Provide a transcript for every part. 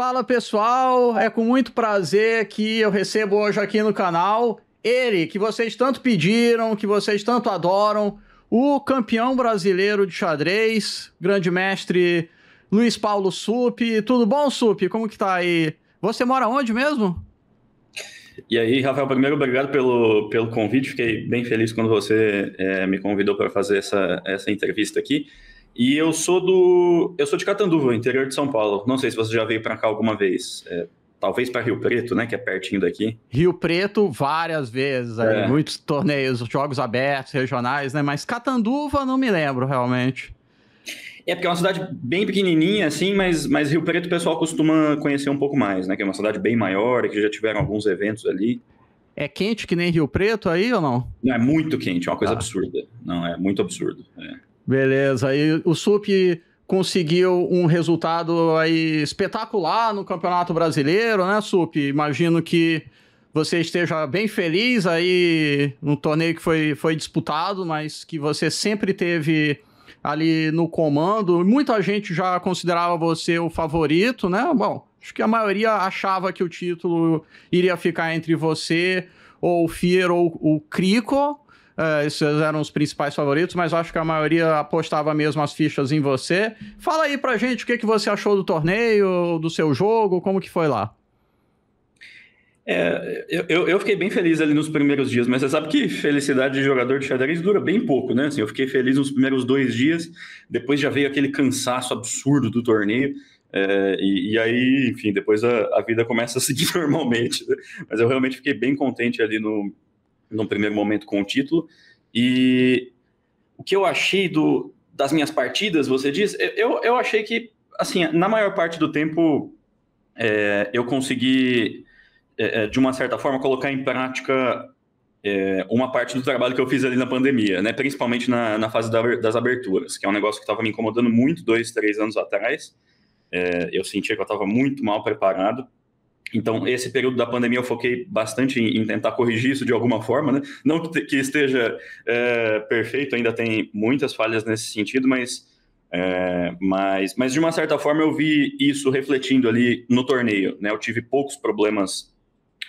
Fala pessoal, é com muito prazer que eu recebo hoje aqui no canal ele que vocês tanto pediram, que vocês tanto adoram, o campeão brasileiro de xadrez, grande mestre Luiz Paulo Sup. Tudo bom, Sup? Como que tá aí? Você mora onde mesmo? E aí, Rafael, primeiro, obrigado pelo, pelo convite. Fiquei bem feliz quando você é, me convidou para fazer essa, essa entrevista aqui. E eu sou do. Eu sou de Catanduva, interior de São Paulo. Não sei se você já veio para cá alguma vez. É, talvez para Rio Preto, né? Que é pertinho daqui. Rio Preto, várias vezes. É. Aí, é. muitos torneios, jogos abertos, regionais, né? Mas Catanduva não me lembro realmente. É porque é uma cidade bem pequenininha, assim, mas, mas Rio Preto o pessoal costuma conhecer um pouco mais, né? Que é uma cidade bem maior, que já tiveram alguns eventos ali. É quente que nem Rio Preto aí ou não? Não, é muito quente, é uma coisa ah. absurda. Não, é muito absurdo. É. Beleza. aí o Sup conseguiu um resultado aí espetacular no Campeonato Brasileiro, né, Sup? Imagino que você esteja bem feliz aí no torneio que foi, foi disputado, mas que você sempre teve ali no comando. Muita gente já considerava você o favorito, né? Bom, acho que a maioria achava que o título iria ficar entre você ou o Fier ou o Crico. Uh, esses eram os principais favoritos, mas acho que a maioria apostava mesmo as fichas em você. Fala aí pra gente o que, que você achou do torneio, do seu jogo, como que foi lá? É, eu, eu fiquei bem feliz ali nos primeiros dias, mas você sabe que felicidade de jogador de xadrez dura bem pouco, né? Assim, eu fiquei feliz nos primeiros dois dias, depois já veio aquele cansaço absurdo do torneio, é, e, e, aí, enfim, depois a, a, vida começa a seguir normalmente. Né? Mas eu realmente fiquei bem contente ali no, num primeiro momento com o título. E o que eu achei do, das minhas partidas, você diz, eu, eu achei que, assim, na maior parte do tempo é, eu consegui, é, é, de uma certa forma, colocar em prática é, uma parte do trabalho que eu fiz ali na pandemia, né? principalmente na, na fase da, das aberturas, que é um negócio que estava me incomodando muito dois, três anos atrás. É, eu sentia que eu estava muito mal preparado então, esse período da pandemia eu foquei bastante em, em tentar corrigir isso de alguma forma, né? Não que esteja é, perfeito, ainda tem muitas falhas nesse sentido, mas, é, mas, mas de uma certa forma eu vi isso refletindo ali no torneio, né? Eu tive poucos problemas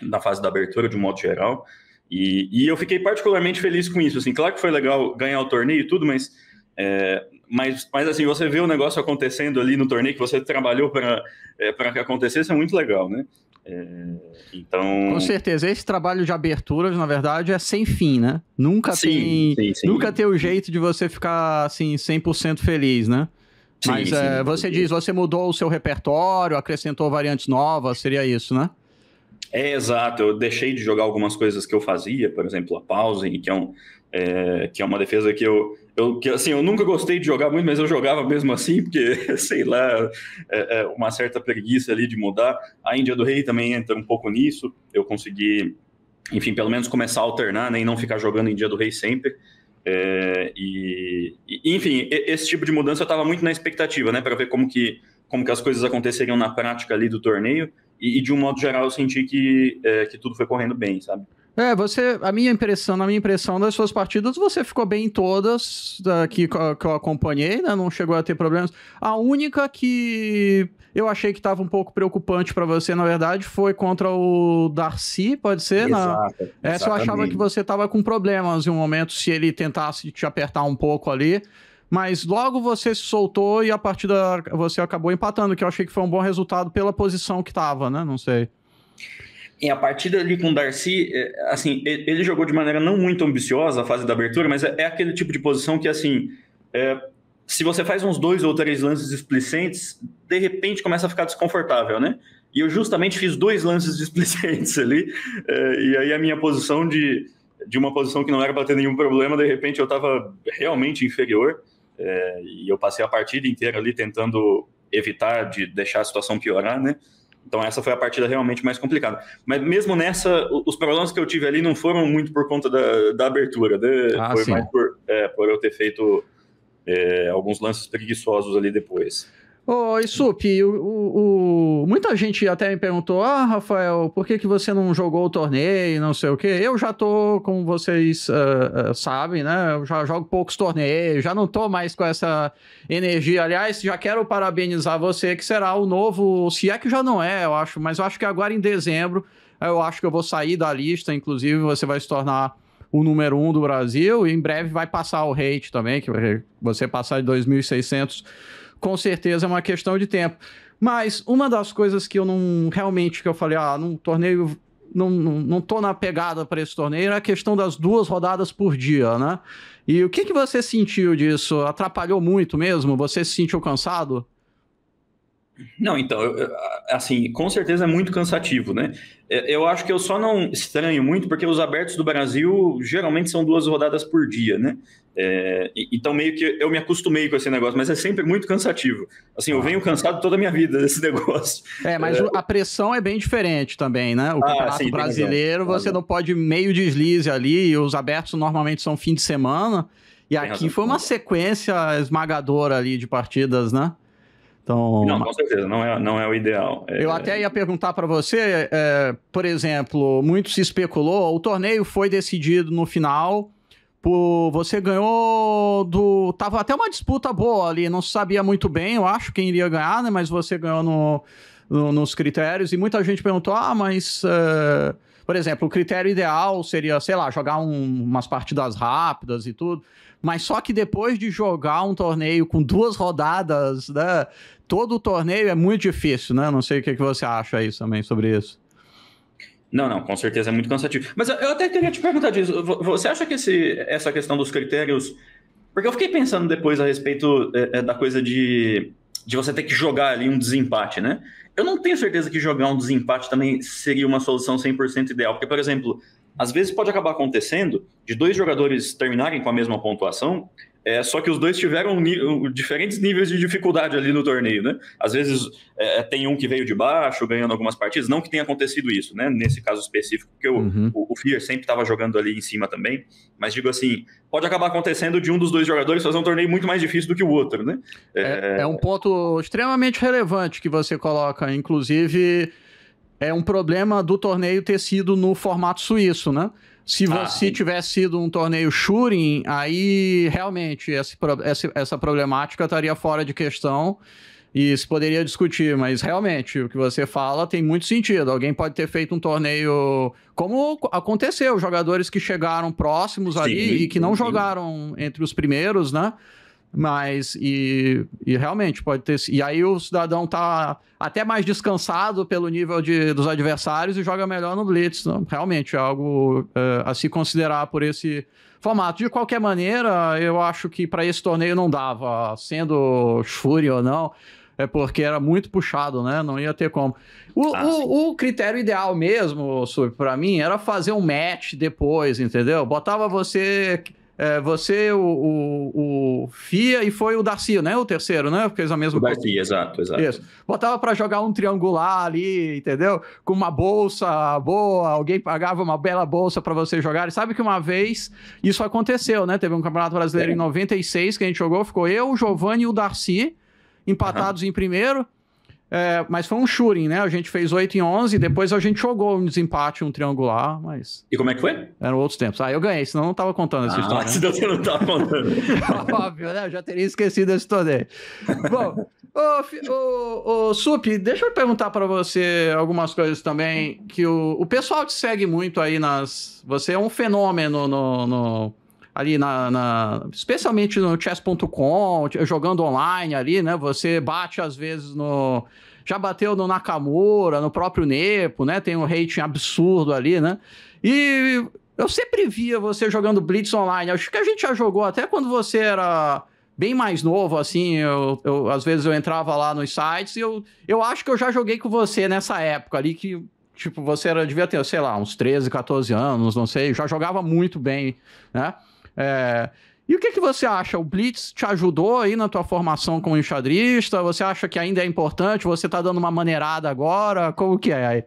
na fase da abertura, de um modo geral, e, e eu fiquei particularmente feliz com isso, assim, claro que foi legal ganhar o torneio e tudo, mas... É, mas, mas assim, você vê o negócio acontecendo ali no torneio que você trabalhou para é, que acontecesse é muito legal, né? É, então... Com certeza, esse trabalho de aberturas, na verdade, é sem fim, né? Nunca sim, tem sim, sim, nunca tem o jeito de você ficar assim 100% feliz, né? Mas é, você diz, você mudou o seu repertório, acrescentou variantes novas, seria isso, né? É exato, eu deixei de jogar algumas coisas que eu fazia, por exemplo, a pausa que é um, é, que é uma defesa que eu, eu que, assim, eu nunca gostei de jogar muito, mas eu jogava mesmo assim, porque, sei lá, é, é uma certa preguiça ali de mudar. A Índia do Rei também entra um pouco nisso. Eu consegui, enfim, pelo menos começar a alternar, né, e não ficar jogando Índia do Rei sempre. É, e, e, enfim, esse tipo de mudança eu estava muito na expectativa, né, para ver como que, como que as coisas aconteceriam na prática ali do torneio. E, e de um modo geral, eu senti que, é, que tudo foi correndo bem, sabe? É, você, a minha impressão, na minha impressão das suas partidas, você ficou bem em todas da, que, que eu acompanhei, né? Não chegou a ter problemas. A única que eu achei que estava um pouco preocupante para você, na verdade, foi contra o Darcy, pode ser? Exato, na... Essa eu achava que você estava com problemas em um momento, se ele tentasse te apertar um pouco ali. Mas logo você se soltou e a partida você acabou empatando, que eu achei que foi um bom resultado pela posição que estava, né? Não sei. E a partida ali com o Darcy, é, assim, ele jogou de maneira não muito ambiciosa a fase da abertura, mas é, é aquele tipo de posição que, assim, é, se você faz uns dois ou três lances explicentes, de repente começa a ficar desconfortável, né? E eu justamente fiz dois lances explicentes ali, é, e aí a minha posição de, de uma posição que não era para ter nenhum problema, de repente eu estava realmente inferior, é, e eu passei a partida inteira ali tentando evitar de deixar a situação piorar, né? Então essa foi a partida realmente mais complicada. Mas mesmo nessa, os problemas que eu tive ali não foram muito por conta da, da abertura, né? ah, foi sim. mais por, é, por eu ter feito é, alguns lances preguiçosos ali depois. Ô, Isup, o, o, muita gente até me perguntou, ah, Rafael, por que, que você não jogou o torneio, não sei o quê? Eu já tô, como vocês uh, uh, sabem, né, eu já jogo poucos torneios, já não tô mais com essa energia. Aliás, já quero parabenizar você, que será o novo, se é que já não é, eu acho, mas eu acho que agora em dezembro, eu acho que eu vou sair da lista, inclusive você vai se tornar o número um do Brasil e em breve vai passar o rate também, que você passar de 2.600 com certeza é uma questão de tempo. Mas uma das coisas que eu não realmente que eu falei, ah, num torneio não, não, não tô na pegada para esse torneio, é a questão das duas rodadas por dia, né? E o que, que você sentiu disso? Atrapalhou muito mesmo? Você se sentiu cansado? Não, então, assim, com certeza é muito cansativo, né? É, eu acho que eu só não estranho muito, porque os abertos do Brasil geralmente são duas rodadas por dia, né? É, então, meio que eu me acostumei com esse negócio, mas é sempre muito cansativo. Assim, eu ah. venho cansado toda a minha vida desse negócio. É, mas é. a pressão é bem diferente também, né? O ah, campeonato ah, sim, brasileiro, você não pode meio deslize ali, e os abertos normalmente são fim de semana, e tem aqui razão. foi uma sequência esmagadora ali de partidas, né? Então, não, com certeza, não é, não é o ideal. É... Eu até ia perguntar para você, é, por exemplo, muito se especulou, o torneio foi decidido no final, por, você ganhou do... Tava até uma disputa boa ali, não se sabia muito bem, eu acho, quem iria ganhar, né, mas você ganhou no, no, nos critérios, e muita gente perguntou, ah, mas... Eh, por exemplo, o critério ideal seria, sei lá, jogar um, umas partidas rápidas e tudo. Mas só que depois de jogar um torneio com duas rodadas, né? Todo o torneio é muito difícil, né? Não sei o que, que você acha aí também sobre isso. Não, não, com certeza é muito cansativo. Mas eu até queria te perguntar disso. Você acha que esse, essa questão dos critérios. Porque eu fiquei pensando depois a respeito é, é, da coisa de, de você ter que jogar ali um desempate, né? Eu não tenho certeza que jogar um desempate também seria uma solução 100% ideal. Porque, por exemplo, às vezes pode acabar acontecendo de dois jogadores terminarem com a mesma pontuação, é, só que os dois tiveram diferentes níveis de dificuldade ali no torneio, né? Às vezes é, é, tem um que veio de baixo, ganhando algumas partidas, não que tenha acontecido isso, né? Nesse caso específico, porque uhum. o, o, sempre estava jogando ali em cima também, mas digo assim, pode acabar acontecendo de um dos dois jogadores fazer um torneio muito mais difícil do que o outro, né? é, é, é um ponto extremamente relevante que você coloca, inclusive é um problema do torneio ter sido no formato suíço, né? Se ah, você ah, tivesse sido um torneio Shuring, aí realmente esse, essa problemática estaria fora de questão e se poderia discutir, mas realmente o que você fala tem muito sentido. Alguém pode ter feito um torneio como aconteceu, jogadores que chegaram próximos sim, ali e que não sim. jogaram entre os primeiros, né? Mas, e, e realmente pode ter. E aí o cidadão tá até mais descansado pelo nível de, dos adversários e joga melhor no Blitz. Não? Realmente é algo eh, a se considerar por esse formato. De qualquer maneira, eu acho que para esse torneio não dava, sendo Shuri ou não, é porque era muito puxado, né? Não ia ter como. O, ah, o, o critério ideal mesmo, para mim, era fazer um match depois, entendeu? Botava você é, você, o, o, o, Fia e foi o Darcy, né? O terceiro, né? Porque é a mesma. O Darcy, exato, exato. Isso. Botava para jogar um triangular ali, entendeu? Com uma bolsa boa, alguém pagava uma bela bolsa para você jogar. E sabe que uma vez isso aconteceu, né? Teve um campeonato brasileiro é. em 96 que a gente jogou, ficou eu, o Giovanni e o Darcy empatados uhum. em primeiro. É, mas foi um shooting, né? A gente fez 8 em 11, depois a gente jogou um desempate, um triangular, mas. E como é que foi? Eram outros tempos. Ah, eu ganhei, senão eu não tava contando essa ah, história. Né? Senão né? você não tava contando. Óbvio, né? Eu já teria esquecido essa história. Bom. Ô, Supi, Sup, deixa eu perguntar para você algumas coisas também, que o, o pessoal te segue muito aí nas... Você é um fenômeno no, no, ali na, na especialmente no chess.com, jogando online ali, né? Você bate às vezes no já bateu no Nakamura, no próprio Nepo, né? Tem um rating absurdo ali, né? E eu sempre via você jogando Blitz online. Acho que a gente já jogou até quando você era bem mais novo, assim, eu, eu, às vezes eu entrava lá nos sites e eu, eu acho que eu já joguei com você nessa época ali, que, tipo, você era, devia ter, sei lá, uns 13, 14 anos, não sei, já jogava muito bem, né? É... E o que, é que você acha? O Blitz te ajudou aí na tua formação como enxadrista? Você acha que ainda é importante? Você tá dando uma maneirada agora? Como que é aí?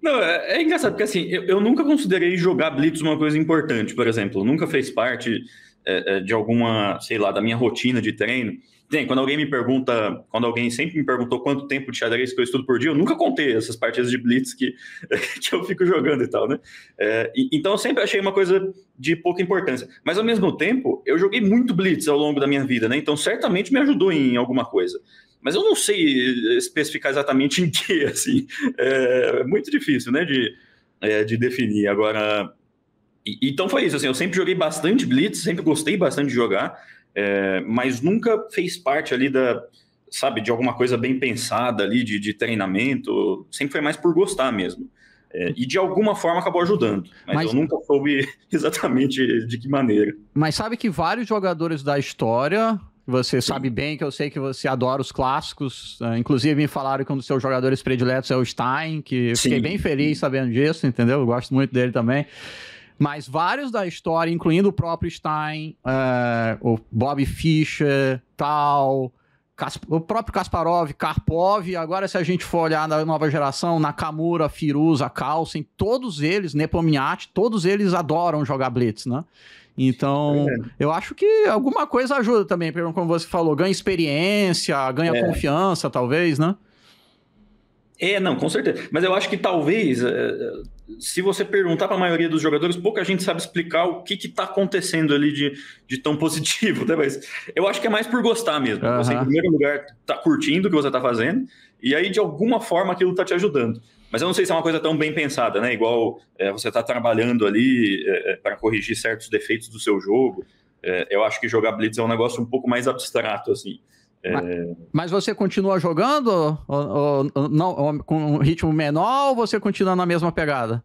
Não, é, é engraçado, porque assim, eu, eu, nunca considerei jogar Blitz uma coisa importante, por exemplo. Nunca fez parte é, é de alguma, sei lá, da minha rotina de treino. Tem, quando alguém me pergunta, quando alguém sempre me perguntou quanto tempo de xadrez que eu estudo por dia, eu nunca contei essas partidas de blitz que, que eu fico jogando e tal, né? É, e, então eu sempre achei uma coisa de pouca importância. Mas ao mesmo tempo, eu joguei muito blitz ao longo da minha vida, né? Então certamente me ajudou em alguma coisa. Mas eu não sei especificar exatamente em que, assim. É, é muito difícil, né, de, é, de definir. Agora, então foi isso, assim, eu sempre joguei bastante Blitz, sempre gostei bastante de jogar é, mas nunca fez parte ali da, sabe, de alguma coisa bem pensada ali, de, de treinamento, sempre foi mais por gostar mesmo. É, e de alguma forma acabou ajudando, mas, mas, eu nunca soube exatamente de que maneira. Mas sabe que vários jogadores da história, você Sim. sabe bem que eu sei que você adora os clássicos, né? inclusive me falaram que um dos seus jogadores prediletos é o Stein, que eu fiquei bem feliz sabendo disso, entendeu? Eu gosto muito dele também. Mas vários da história, incluindo o próprio Stein, eh, o Bob Fischer, tal, Kas o próprio Kasparov, Karpov, agora se a gente for olhar na nova geração, Nakamura, Firuza, Carlsen, todos eles, Nepomniachtchi, todos eles adoram jogar blitz, né? Então, é. eu acho que alguma coisa ajuda também, como você falou, ganha experiência, ganha é. confiança, talvez, né? É, não, com certeza. Mas eu acho que talvez, é, é, se você perguntar para a maioria dos jogadores, pouca gente sabe explicar o que está acontecendo ali de, de tão positivo. Né? Mas eu acho que é mais por gostar mesmo. Uhum. Você, em primeiro lugar, está curtindo o que você está fazendo, e aí, de alguma forma, aquilo está te ajudando. Mas eu não sei se é uma coisa tão bem pensada, né? Igual é, você está trabalhando ali é, é para corrigir certos defeitos do seu jogo. É, eu acho que jogar Blitz é um negócio um pouco mais abstrato, assim. É. Mas, mas você continua jogando ou, ou, não, com um ritmo menor ou você continua na mesma pegada?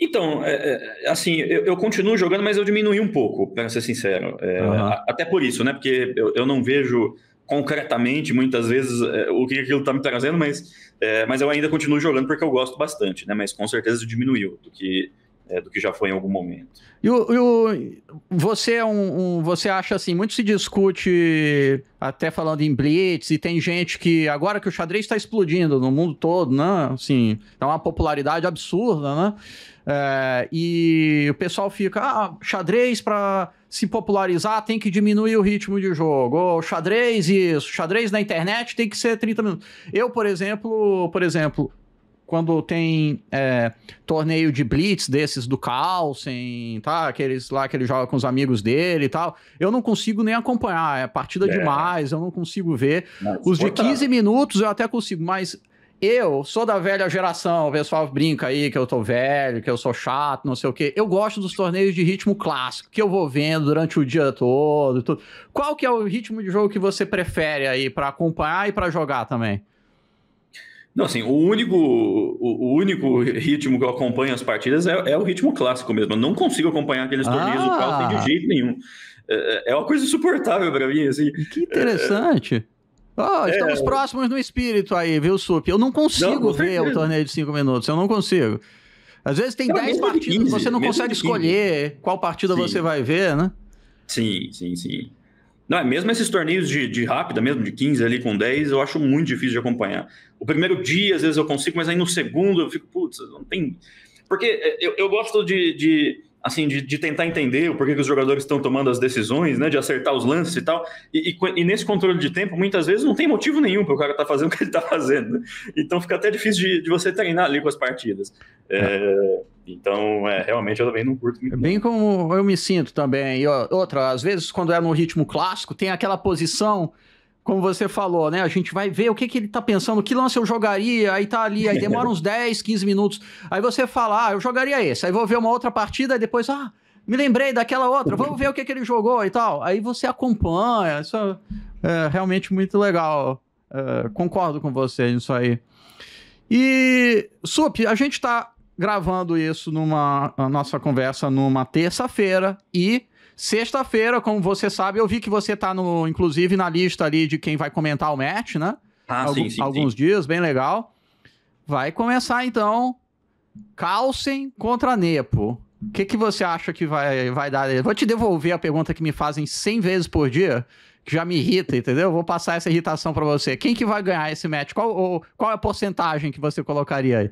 Então, é, é assim, eu, eu, continuo jogando, mas eu diminui um pouco, para ser sincero. É, uhum. a, até por isso, né? Porque eu, eu não vejo concretamente, muitas vezes, é, o que aquilo está me trazendo, mas, é, mas eu ainda continuo jogando porque eu gosto bastante, né? Mas com certeza diminuiu do que, é, do que já foi em algum momento. E, o, e o, você é um, um, Você acha assim, muito se discute até falando em blitz, e tem gente que, agora que o xadrez está explodindo no mundo todo, né? Assim, é uma popularidade absurda, né? É, e o pessoal fica, ah, xadrez para se popularizar tem que diminuir o ritmo de jogo. Ou xadrez isso, xadrez na internet tem que ser 30 minutos. Eu, por exemplo, por exemplo, quando tem é, torneio de blitz desses do Carlsen, tá? Aqueles lá que ele joga com os amigos dele e tal. Eu não consigo nem acompanhar, é partida é. demais, eu não consigo ver. os de 15 minutos eu até consigo, mas eu sou da velha geração, o pessoal brinca aí que eu tô velho, que eu sou chato, não sei o quê. Eu gosto dos torneios de ritmo clássico, que eu vou vendo durante o dia todo. Tudo. Qual que é o ritmo de jogo que você prefere aí para acompanhar e para jogar também? Não, assim, o único, o, o, único ritmo que eu acompanho as partidas é, é o ritmo clássico mesmo. Eu não consigo acompanhar aqueles torneios ah. do de jeito nenhum. É, é, é uma coisa insuportável para mim, assim. Que interessante. Oh, estamos é... próximos no espírito aí, viu, Sup? Eu não consigo não, ver o torneio de 5 minutos, eu não consigo. Às vezes tem 10 partidas, e você não consegue escolher qual partida sim. você vai ver, né? Sim, sim, sim. Não, é, mesmo esses torneios de, de rápida, mesmo de 15 ali com 10, eu acho muito difícil de acompanhar. O primeiro dia, às vezes, eu consigo, mas aí no segundo eu fico, putz, não tem. Porque é, eu, eu gosto de, de assim, de, de, tentar entender o porquê que os jogadores estão tomando as decisões, né? De acertar os lances e tal. E, e, e nesse controle de tempo, muitas vezes não tem motivo nenhum para o cara estar tá fazendo o que ele está fazendo. Então fica até difícil de, de, você treinar ali com as partidas. É, então, é, realmente eu também não curto muito. É bem como eu me sinto também. E outra, às vezes quando é no ritmo clássico, tem aquela posição, como você falou, né? A gente vai ver o que, que ele tá pensando, que lance eu jogaria, aí tá ali, aí demora uns 10, 15 minutos. Aí você fala, ah, eu jogaria esse. Aí vou ver uma outra partida e depois, ah, me lembrei daquela outra, vamos ver o que, que ele jogou e tal. Aí você acompanha. Isso é, é realmente muito legal. É, concordo com você nisso aí. E, Sup, a gente tá gravando isso numa nossa conversa numa terça-feira e sexta-feira, como você sabe, eu vi que você tá no inclusive na lista ali de quem vai comentar o match, né? Ah, sim, sim, alguns sim. dias, bem legal. Vai começar então Carlsen contra Nepo. O que, que você acha que vai, vai dar? Vou te devolver a pergunta que me fazem 100 vezes por dia, que já me irrita, entendeu? Vou passar essa irritação para você. Quem que vai ganhar esse match? Qual, ou, qual é a porcentagem que você colocaria aí?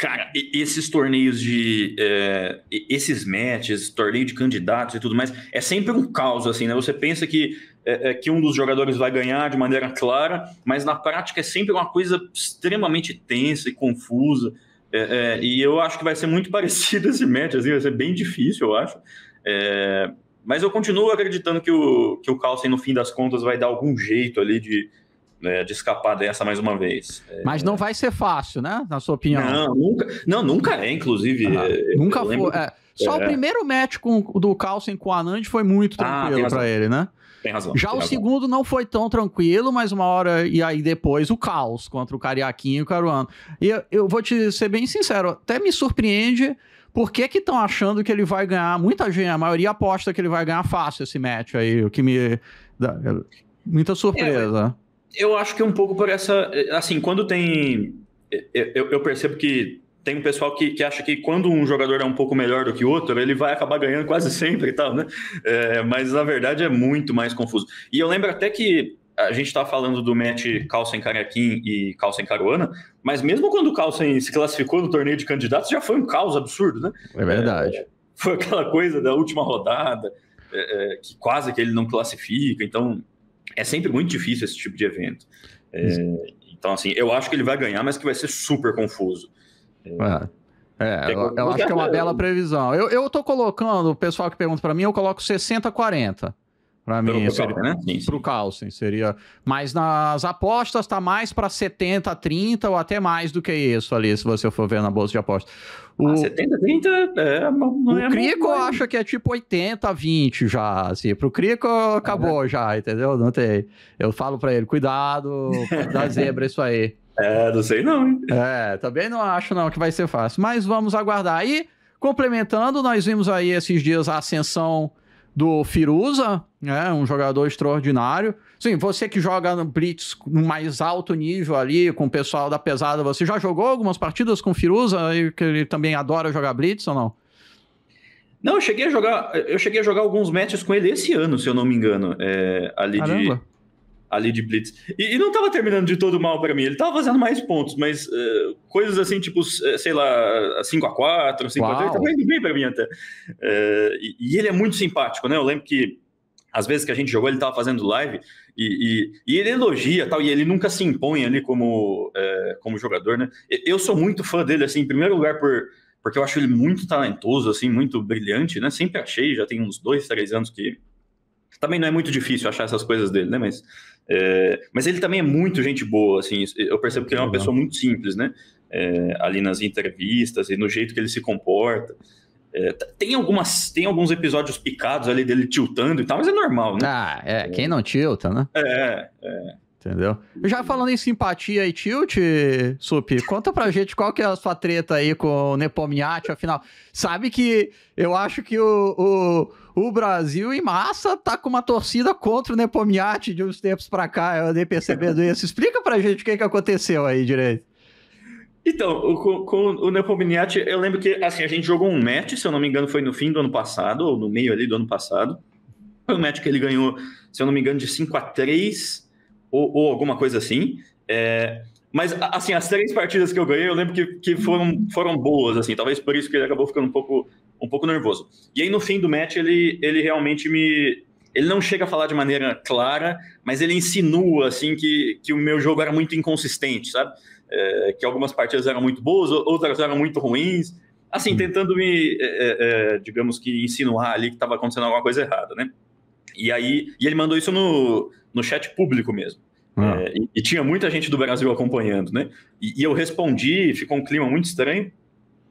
Cara, esses torneios de. É, esses matches, torneio de candidatos e tudo mais, é sempre um caos, assim, né? Você pensa que, é, é, que um dos jogadores vai ganhar de maneira clara, mas na prática é sempre uma coisa extremamente tensa e confusa. É, é e eu acho que vai ser muito parecido esse match, assim, vai ser bem difícil, eu acho. É, mas eu continuo acreditando que o, que o Carlsen, no fim das contas, vai dar algum jeito ali de, né, de escapar dessa mais uma vez. É, mas não vai ser fácil, né? Na sua opinião? Não, nunca, não, nunca é, inclusive. Ah, eu, nunca eu foi. É, só é. o primeiro match com, do Carlsen com o Anand foi muito ah, tranquilo ah, para ele, né? Tem razão. Já tem o razão. segundo não foi tão tranquilo, mas uma hora e aí depois o caos contra o Cariaquinho e o Caruano. E eu, vou te ser bem sincero, até me surpreende por que estão achando que ele vai ganhar. Muita gente, a maioria aposta que ele vai ganhar fácil esse match aí, o que me dá é, muita é, surpresa É, eu acho que é um pouco por essa. Eh, assim, quando tem. Eh, eu, eu percebo que tem um pessoal que, que acha que quando um jogador é um pouco melhor do que o outro, ele vai acabar ganhando quase sempre e tal, né? É, mas na verdade é muito mais confuso. E eu lembro até que a gente tá falando do match Carlsen Caraquim e Carlsen Caruana, mas mesmo quando o Carlsen se classificou no torneio de candidatos, já foi um caos absurdo, né? É verdade. É, foi aquela coisa da última rodada, é, que quase que ele não classifica, então é sempre muito difícil esse tipo de evento. É, então, assim, eu acho que ele vai ganhar, mas que vai ser super confuso. É, É, é eu, eu, acho que é uma bela previsão. Eu, eu tô colocando, o pessoal que pergunta para mim, eu coloco 60-40. Para mim, Para o né? sim, pro Carlsen, seria. Mas nas apostas tá mais para 70, 30 ou até mais do que isso ali, se você for ver na bolsa de apostas. O, ah, 70, 30 é, não é O Crico acha que é tipo 80, 20 já, assim. Pro Crico acabou é. já, entendeu? Não tem. Eu falo pra ele, cuidado, dá zebra isso aí. É, não sei não, hein? É, também não acho não que vai ser fácil. Mas vamos aguardar. aí complementando, nós vimos aí esses dias a ascensão do Firuza, né? Um jogador extraordinário. Sim, você que joga no Blitz no mais alto nível ali, com o pessoal da pesada, você já jogou algumas partidas com o Firuza, que ele também adora jogar Blitz ou não? Não, eu cheguei a jogar, eu cheguei a jogar alguns matches com ele esse ano, se eu não me engano. É, ali Caramba. de ali de Blitz. E, e, não tava terminando de todo mal para mim, ele tava fazendo mais pontos, mas uh, coisas assim, tipo, eh, sei lá, 5x4, 5x3, tava indo bem pra mim até. Uh, e, e, ele é muito simpático, né? Eu lembro que às vezes que a gente jogou, ele estava fazendo live e, e, e, ele elogia tal, e ele nunca se impõe ali como, é, como jogador, né? Eu sou muito fã dele, assim, em primeiro lugar, por, porque eu acho ele muito talentoso, assim, muito brilhante, né? Sempre achei, já tem uns dois, três anos que. Também não é muito difícil achar essas coisas dele, né? Mas, é, mas ele também é muito gente boa, assim, eu percebo que ele é uma pessoa muito simples, né? É, ali nas entrevistas e no jeito que ele se comporta. É, tem, algumas, tem alguns episódios picados ali dele tiltando e tal, mas é normal, né? Ah, é. é. Quem não tilta, né? É, é, é. Entendeu? Já falando em simpatia e tilt, Sup, conta pra gente qual que é a sua treta aí com o Nepomiati, afinal. Sabe que eu acho que o, o, o, Brasil em massa tá com uma torcida contra o Nepomiati de uns tempos pra cá, eu andei percebendo isso. Explica pra gente o que, que aconteceu aí direito. Então, o, com, com o Nepomniachtchi, eu lembro que assim, a gente jogou um match, se eu não me engano, foi no fim do ano passado, ou no meio ali do ano passado. Foi um match que ele ganhou, se eu não me engano, de 5 a 3 ou, ou alguma coisa assim. É, mas, assim, as três partidas que eu ganhei, eu lembro que, que foram, foram boas, assim. Talvez por isso que ele acabou ficando um pouco, um pouco nervoso. E aí, no fim do match, ele, ele realmente me... Ele não chega a falar de maneira clara, mas ele insinua, assim, que, que o meu jogo era muito inconsistente, sabe? é, que algumas partidas eram muito boas, outras eram muito ruins. Assim, hum. tentando me, é, é, é, digamos que, insinuar ali que estava acontecendo alguma coisa errada, né? E aí, e ele mandou isso no, no chat público mesmo. Ah. É, e, e, tinha muita gente do Brasil acompanhando, né? E, e eu respondi, ficou um clima muito estranho.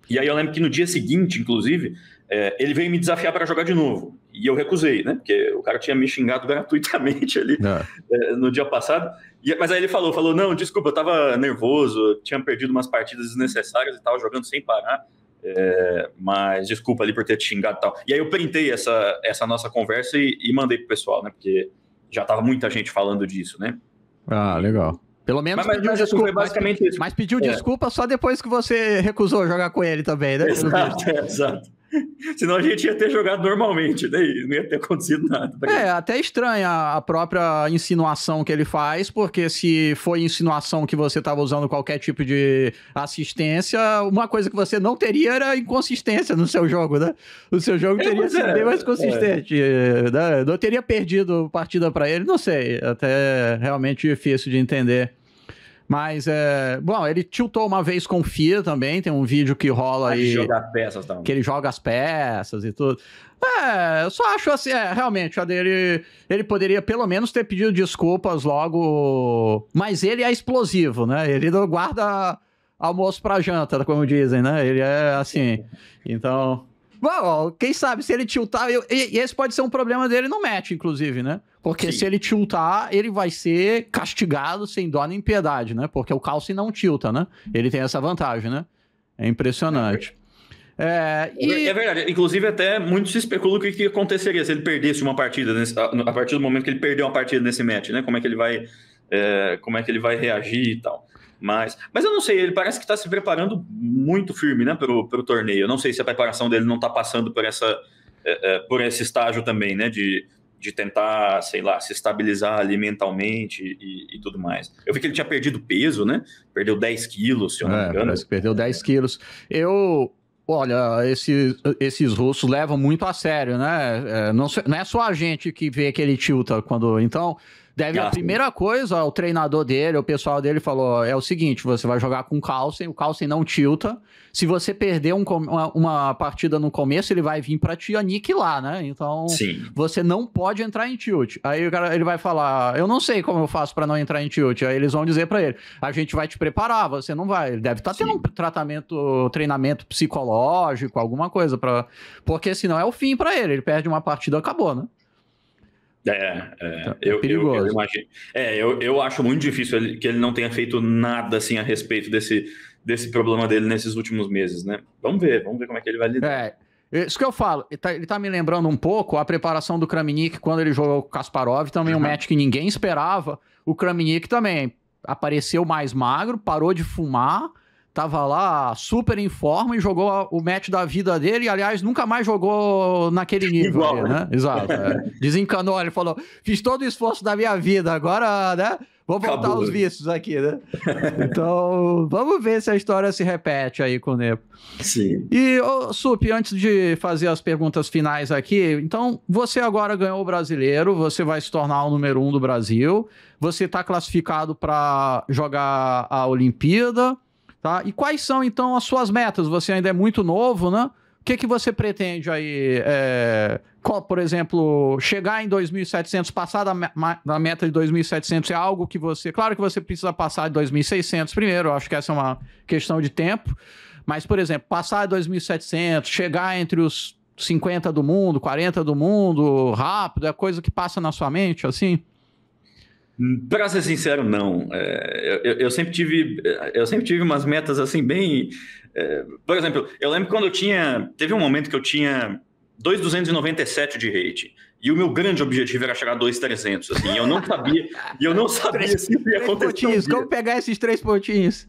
E aí eu lembro que no dia seguinte, inclusive, é, ele veio me desafiar para jogar de novo. E eu recusei, né? Porque o cara tinha me xingado gratuitamente ali é. Eh, no dia passado. E, mas aí ele falou, falou, não, desculpa, eu tava nervoso, tinha perdido umas partidas desnecessárias e tava jogando sem parar. É, mas desculpa ali por ter te xingado e tal. E aí eu printei essa, essa nossa conversa e, e mandei pro pessoal, né? Porque já tava muita gente falando disso, né? Ah, legal. Pelo menos mas, pediu mas, assim, desculpa, basicamente mas, isso. mas pediu é. desculpa só depois que você recusou jogar com ele também, né? Exato, é, exato. Senão a gente ia ter jogado normalmente, daí né? não ia ter acontecido nada. Tá é, até estranha a própria insinuação que ele faz, porque se foi insinuação que você estava usando qualquer tipo de assistência, uma coisa que você não teria era inconsistência no seu jogo, né? O seu jogo é, teria é, sido é, bem mais consistente. É. Né? Não teria perdido partida para ele, não sei. Até é realmente difícil de entender mas, é, bom, ele tiltou uma vez com o Fia também, tem um vídeo que rola aí. Que ele joga as peças e tudo. É, eu só acho assim, é, realmente, a dele, ele poderia pelo menos ter pedido desculpas logo. Mas ele é explosivo, né? Ele não guarda almoço para janta, como dizem, né? Ele é assim. Então, Bom, quem sabe se ele tiltar. Eu, e, esse pode ser um problema dele no match, inclusive, né? Porque Sim. se ele tiltar, ele vai ser castigado sem dó nem piedade, né? Porque o Calci não tilta, né? Ele tem essa vantagem, né? É impressionante. É, e... é, é verdade. Inclusive, até muito se especula o que, que aconteceria se ele perdesse uma partida nesse, a partir do momento que ele perdeu uma partida nesse match, né? Como é que ele vai, é, como é que ele vai reagir e tal. Mas, mas eu não sei, ele parece que está se preparando muito firme né, para o torneio. Eu não sei se a preparação dele não está passando por, essa, é, é, por esse estágio também, né? De, de tentar, sei lá, se estabilizar ali mentalmente e, e, tudo mais. Eu vi que ele tinha perdido peso, né? Perdeu 10 quilos, se eu não me é, engano. perdeu 10 quilos. Eu. Olha, esses, esses russos levam muito a sério, né? É, não, não é só a gente que vê aquele tilta quando. Então, Deve a primeira coisa, o treinador dele, o pessoal dele falou: é o seguinte, você vai jogar com o Carlsen, o Carlsen não tilta. Se você perder um, uma, uma, partida no começo, ele vai vir para te aniquilar, né? Então Sim. você não pode entrar em tilt. Aí o cara ele vai falar: eu não sei como eu faço para não entrar em tilt. Aí eles vão dizer para ele: a gente vai te preparar, você não vai. Ele deve estar tá tendo um tratamento, treinamento psicológico, alguma coisa para, porque senão é o fim para ele. Ele perde uma partida, acabou, né? É, é, então, tá, eu, é perigoso. Eu, eu, imagino, é, eu, eu acho muito difícil que ele não tenha feito nada assim a respeito desse, desse problema dele nesses últimos meses, né? Vamos ver, vamos ver como é que ele vai lidar. É, é isso que eu falo, ele tá, ele tá me lembrando um pouco a preparação do Kramnik quando ele jogou com Kasparov, também uhum. um match que ninguém esperava. O Kramnik também apareceu mais magro, parou de fumar, tava lá super em forma e jogou o match da vida dele. E, aliás, nunca mais jogou naquele nível. Igual, ali, né? né? Exato. É. Desencanou, ele falou: fiz todo o esforço da minha vida, agora, né? Vou voltar Acabou. aos né? vícios aqui, né? então, vamos ver se a história se repete aí com o Nepo. Sim. E, oh, Sup, antes de fazer as perguntas finais aqui, então, você agora ganhou o brasileiro, você vai se tornar o número um do Brasil, você está classificado para jogar a Olimpíada. Tá? E quais são, então, as suas metas? Você ainda é muito novo, né? O que, que você pretende aí? É, por exemplo, chegar em 2.700, passar da, da meta de 2.700 é algo que você... Claro que você precisa passar de 2.600 primeiro, acho que essa é uma questão de tempo. Mas, por exemplo, passar de 2.700, chegar entre os 50 do mundo, 40 do mundo, rápido, é coisa que passa na sua mente, assim? Para ser sincero, não. É, eu, eu, sempre tive, eu sempre tive umas metas assim bem. É, por exemplo, eu lembro quando eu tinha, teve um momento que eu tinha 2,297 de rate. E o meu grande objetivo era chegar a 2,300, assim. eu não sabia, e eu não sabia se ia acontecer. Um como pegar esses três pontinhos?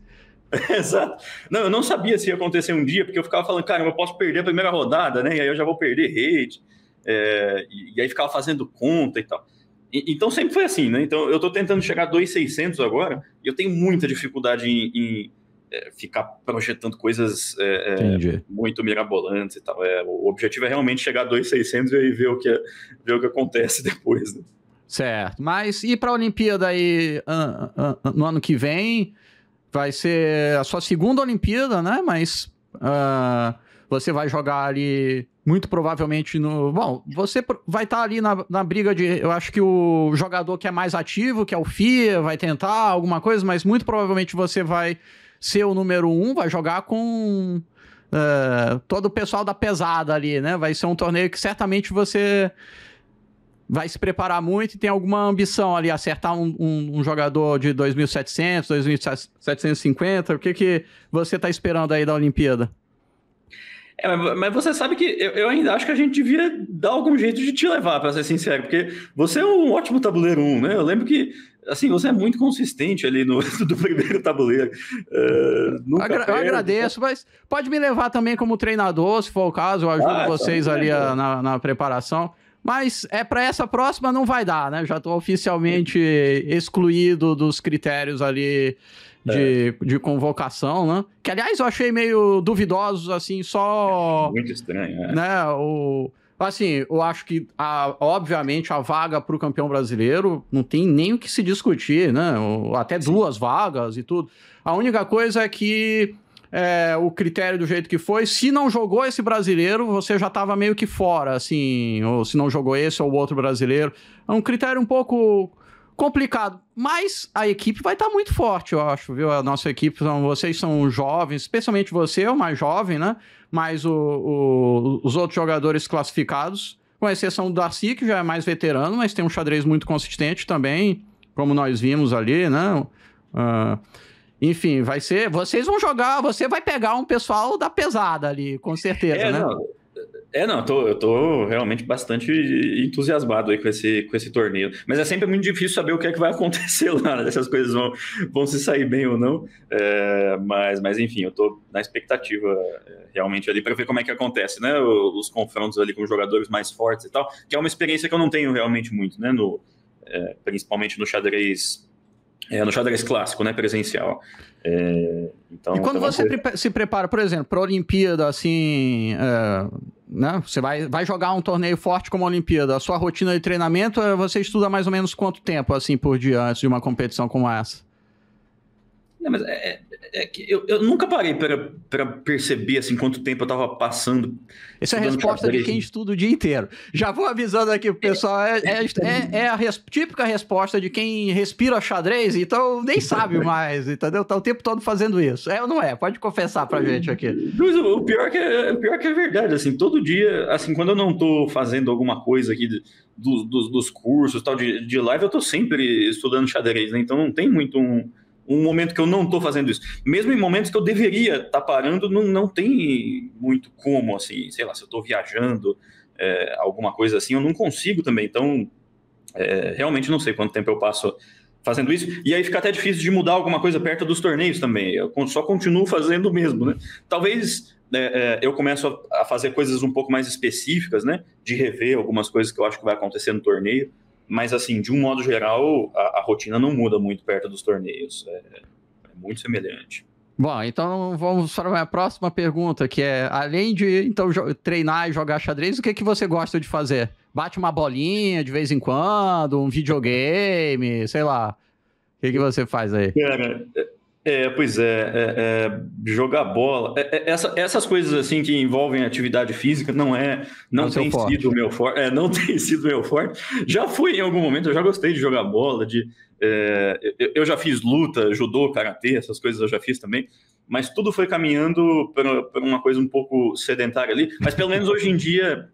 Exato. Não, eu não sabia se ia acontecer um dia, porque eu ficava falando, cara, eu posso perder a primeira rodada, né? E aí eu já vou perder rate. É, e, e aí ficava fazendo conta e tal. Então sempre foi assim, né? Então eu estou tentando chegar a 2,600 agora e eu tenho muita dificuldade em, em é, ficar projetando coisas é, é muito mirabolantes e tal. É, o objetivo é realmente chegar a 2,600 e aí ver o que, é, ver o que acontece depois, né? Certo. Mas e para a Olimpíada aí no ano que vem? Vai ser a sua segunda Olimpíada, né? Mas uh, você vai jogar ali muito provavelmente no. Bom, você vai estar tá ali na, na briga de. Eu acho que o jogador que é mais ativo, que é o FIA, vai tentar alguma coisa, mas muito provavelmente você vai ser o número um, vai jogar com uh, todo o pessoal da pesada ali, né? Vai ser um torneio que certamente você vai se preparar muito e tem alguma ambição ali, acertar um, um, um jogador de 2.700, 2.750, o que, que você está esperando aí da Olimpíada? É, mas você sabe que eu, eu, ainda acho que a gente devia dar algum jeito de te levar, para ser sincero, porque você é um ótimo tabuleiro 1, né? Eu lembro que, assim, você é muito consistente ali no do primeiro tabuleiro. Uh, Agra perde. Eu agradeço, né? mas pode me levar também como treinador, se for o caso, eu ajudo ah, vocês tá, ali tá a, na, na preparação. Mas é para essa próxima não vai dar, né? Já estou oficialmente excluído dos critérios ali é. de, é. de convocação, né? Que, aliás, eu achei meio duvidosos, assim, só... muito estranho, é. Né, o... Assim, eu acho que, a, obviamente, a vaga para o campeão brasileiro não tem nem o que se discutir, né? Até duas vagas e tudo. A única coisa é que é, o critério do jeito que foi, se não jogou esse brasileiro, você já estava meio que fora, assim, ou se não jogou esse ou outro brasileiro. É um critério um pouco complicado. Mas a equipe vai estar tá muito forte, eu acho, viu? A nossa equipe, são, vocês são jovens, especialmente você, o mais jovem, né? Mas o, o, os outros jogadores classificados, com exceção do Darcy, que já é mais veterano, mas tem um xadrez muito consistente também, como nós vimos ali, né? Uh, enfim, vai ser. Vocês vão jogar, você vai pegar um pessoal da pesada ali, com certeza, é, né? Não é, não, eu tô, eu tô realmente bastante entusiasmado aí com esse, com esse torneio. Mas é sempre muito difícil saber o que é que vai acontecer lá, né? se as coisas vão, vão se sair bem ou não. É, mas, mas, enfim, eu tô na expectativa é, realmente ali para ver como é que acontece, né? Os confrontos ali com jogadores mais fortes e tal, que é uma experiência que eu não tenho realmente muito, né? No, é, principalmente no xadrez, é, no xadrez clássico, né? Presencial. É, então, e quando você se prepara, por exemplo, para a Olimpíada, assim, é, né? Você vai, vai jogar um torneio forte como a Olimpíada. A sua rotina de treinamento, é, você estuda mais ou menos quanto tempo, assim, por dia antes de uma competição como essa? Não, mas é, é é que eu, eu nunca parei para perceber assim quanto tempo eu estava passando. Essa é a resposta xadrez. de quem estuda o dia inteiro. Já vou avisando aqui o é. pessoal, é, é, é, é a res, típica resposta de quem respira xadrez, então nem sabe mais, entendeu? Tá o tempo todo fazendo isso. É ou não é? Pode confessar pra gente aqui. Luiz, o pior que é, o pior que é verdade, assim, todo dia, assim, quando eu não estou fazendo alguma coisa aqui dos, dos, dos cursos tal de, de live, eu estou sempre estudando xadrez, né? Então não tem muito um um momento que eu não estou fazendo isso. Mesmo em momentos que eu deveria estar tá parando, não, não tem muito como, assim, sei lá, se eu estou viajando, é, alguma coisa assim, eu não consigo também. Então, é, realmente não sei quanto tempo eu passo fazendo isso. E aí fica até difícil de mudar alguma coisa perto dos torneios também. Eu só continuo fazendo o mesmo, né? Talvez é, é eu comece a fazer coisas um pouco mais específicas, né? De rever algumas coisas que eu acho que vai acontecer no torneio. Mas, assim, de um modo geral, a, a rotina não muda muito perto dos torneios. É, é muito semelhante. Bom, então vamos para a minha próxima pergunta, que é, além de então treinar e jogar xadrez, o que, é que você gosta de fazer? Bate uma bolinha de vez em quando, um videogame, sei lá. O que, é que você faz aí? Cara, é, pois é, é, é jogar bola, é, é, essa, essas coisas assim que envolvem atividade física não é, não, não é tem forte. sido meu forte, não tem sido é, meu forte. Já fui em algum momento, eu já gostei de jogar bola, de eu, eu, já fiz luta, judô, karatê, essas coisas eu já fiz também, mas tudo foi caminhando para uma coisa um pouco sedentária ali. Mas pelo menos hoje em dia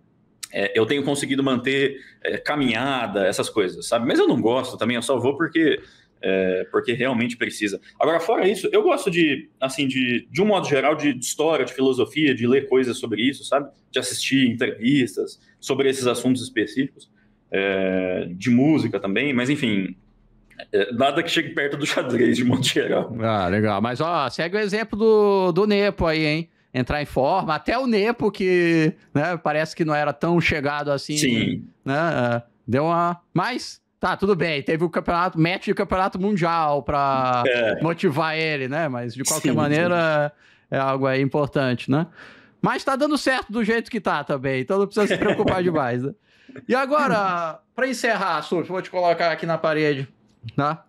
é, eu tenho conseguido manter é, caminhada, essas coisas, sabe? Mas eu não gosto também, eu só vou porque é, porque realmente precisa. Agora, fora isso, eu gosto de, assim, de, de um modo geral, de, de, história, de filosofia, de ler coisas sobre isso, sabe? De assistir entrevistas sobre esses assuntos específicos, é, de música também, mas enfim, é, Nada que chegue perto do xadrez, de modo geral. Ah, legal. Mas, ó, segue o exemplo do, do Nepo aí, hein? Entrar em forma. Até o Nepo, que né, parece que não era tão chegado assim. Sim. Né, deu uma... Mas Tá, tudo bem. Teve o campeonato, match de campeonato mundial para é. motivar ele, né? Mas de qualquer sim, maneira sim. é algo aí importante, né? Mas tá dando certo do jeito que tá também, então não precisa se preocupar demais, né? E agora, para encerrar, Surf, vou te colocar aqui na parede, tá?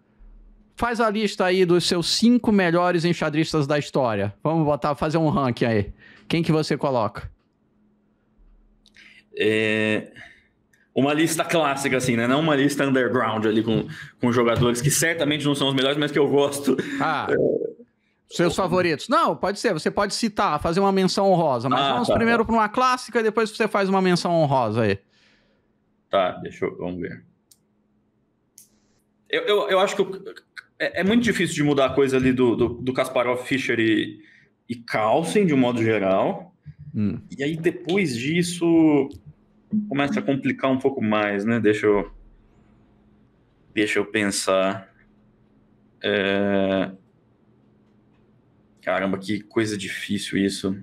Faz a lista aí dos seus cinco melhores enxadristas da história. Vamos botar, fazer um ranking aí. Quem que você coloca? É uma lista clássica, assim, né? Não uma lista underground ali com, com jogadores que certamente não são os melhores, mas que eu gosto. Ah. É... Seus favoritos. Não, pode ser. Você pode citar, fazer uma menção honrosa. Mas ah, vamos tá, primeiro tá. para uma clássica e depois você faz uma menção honrosa aí. Tá, deixa eu. Vamos ver. Eu, eu, eu acho que eu, é, é, muito difícil de mudar a coisa ali do, do, do Kasparov, Fischer e, e Carlsen, de um modo geral. Hum. E aí depois disso começa a complicar um pouco mais, né? Deixa eu, deixa eu pensar. É... Caramba, que coisa difícil isso.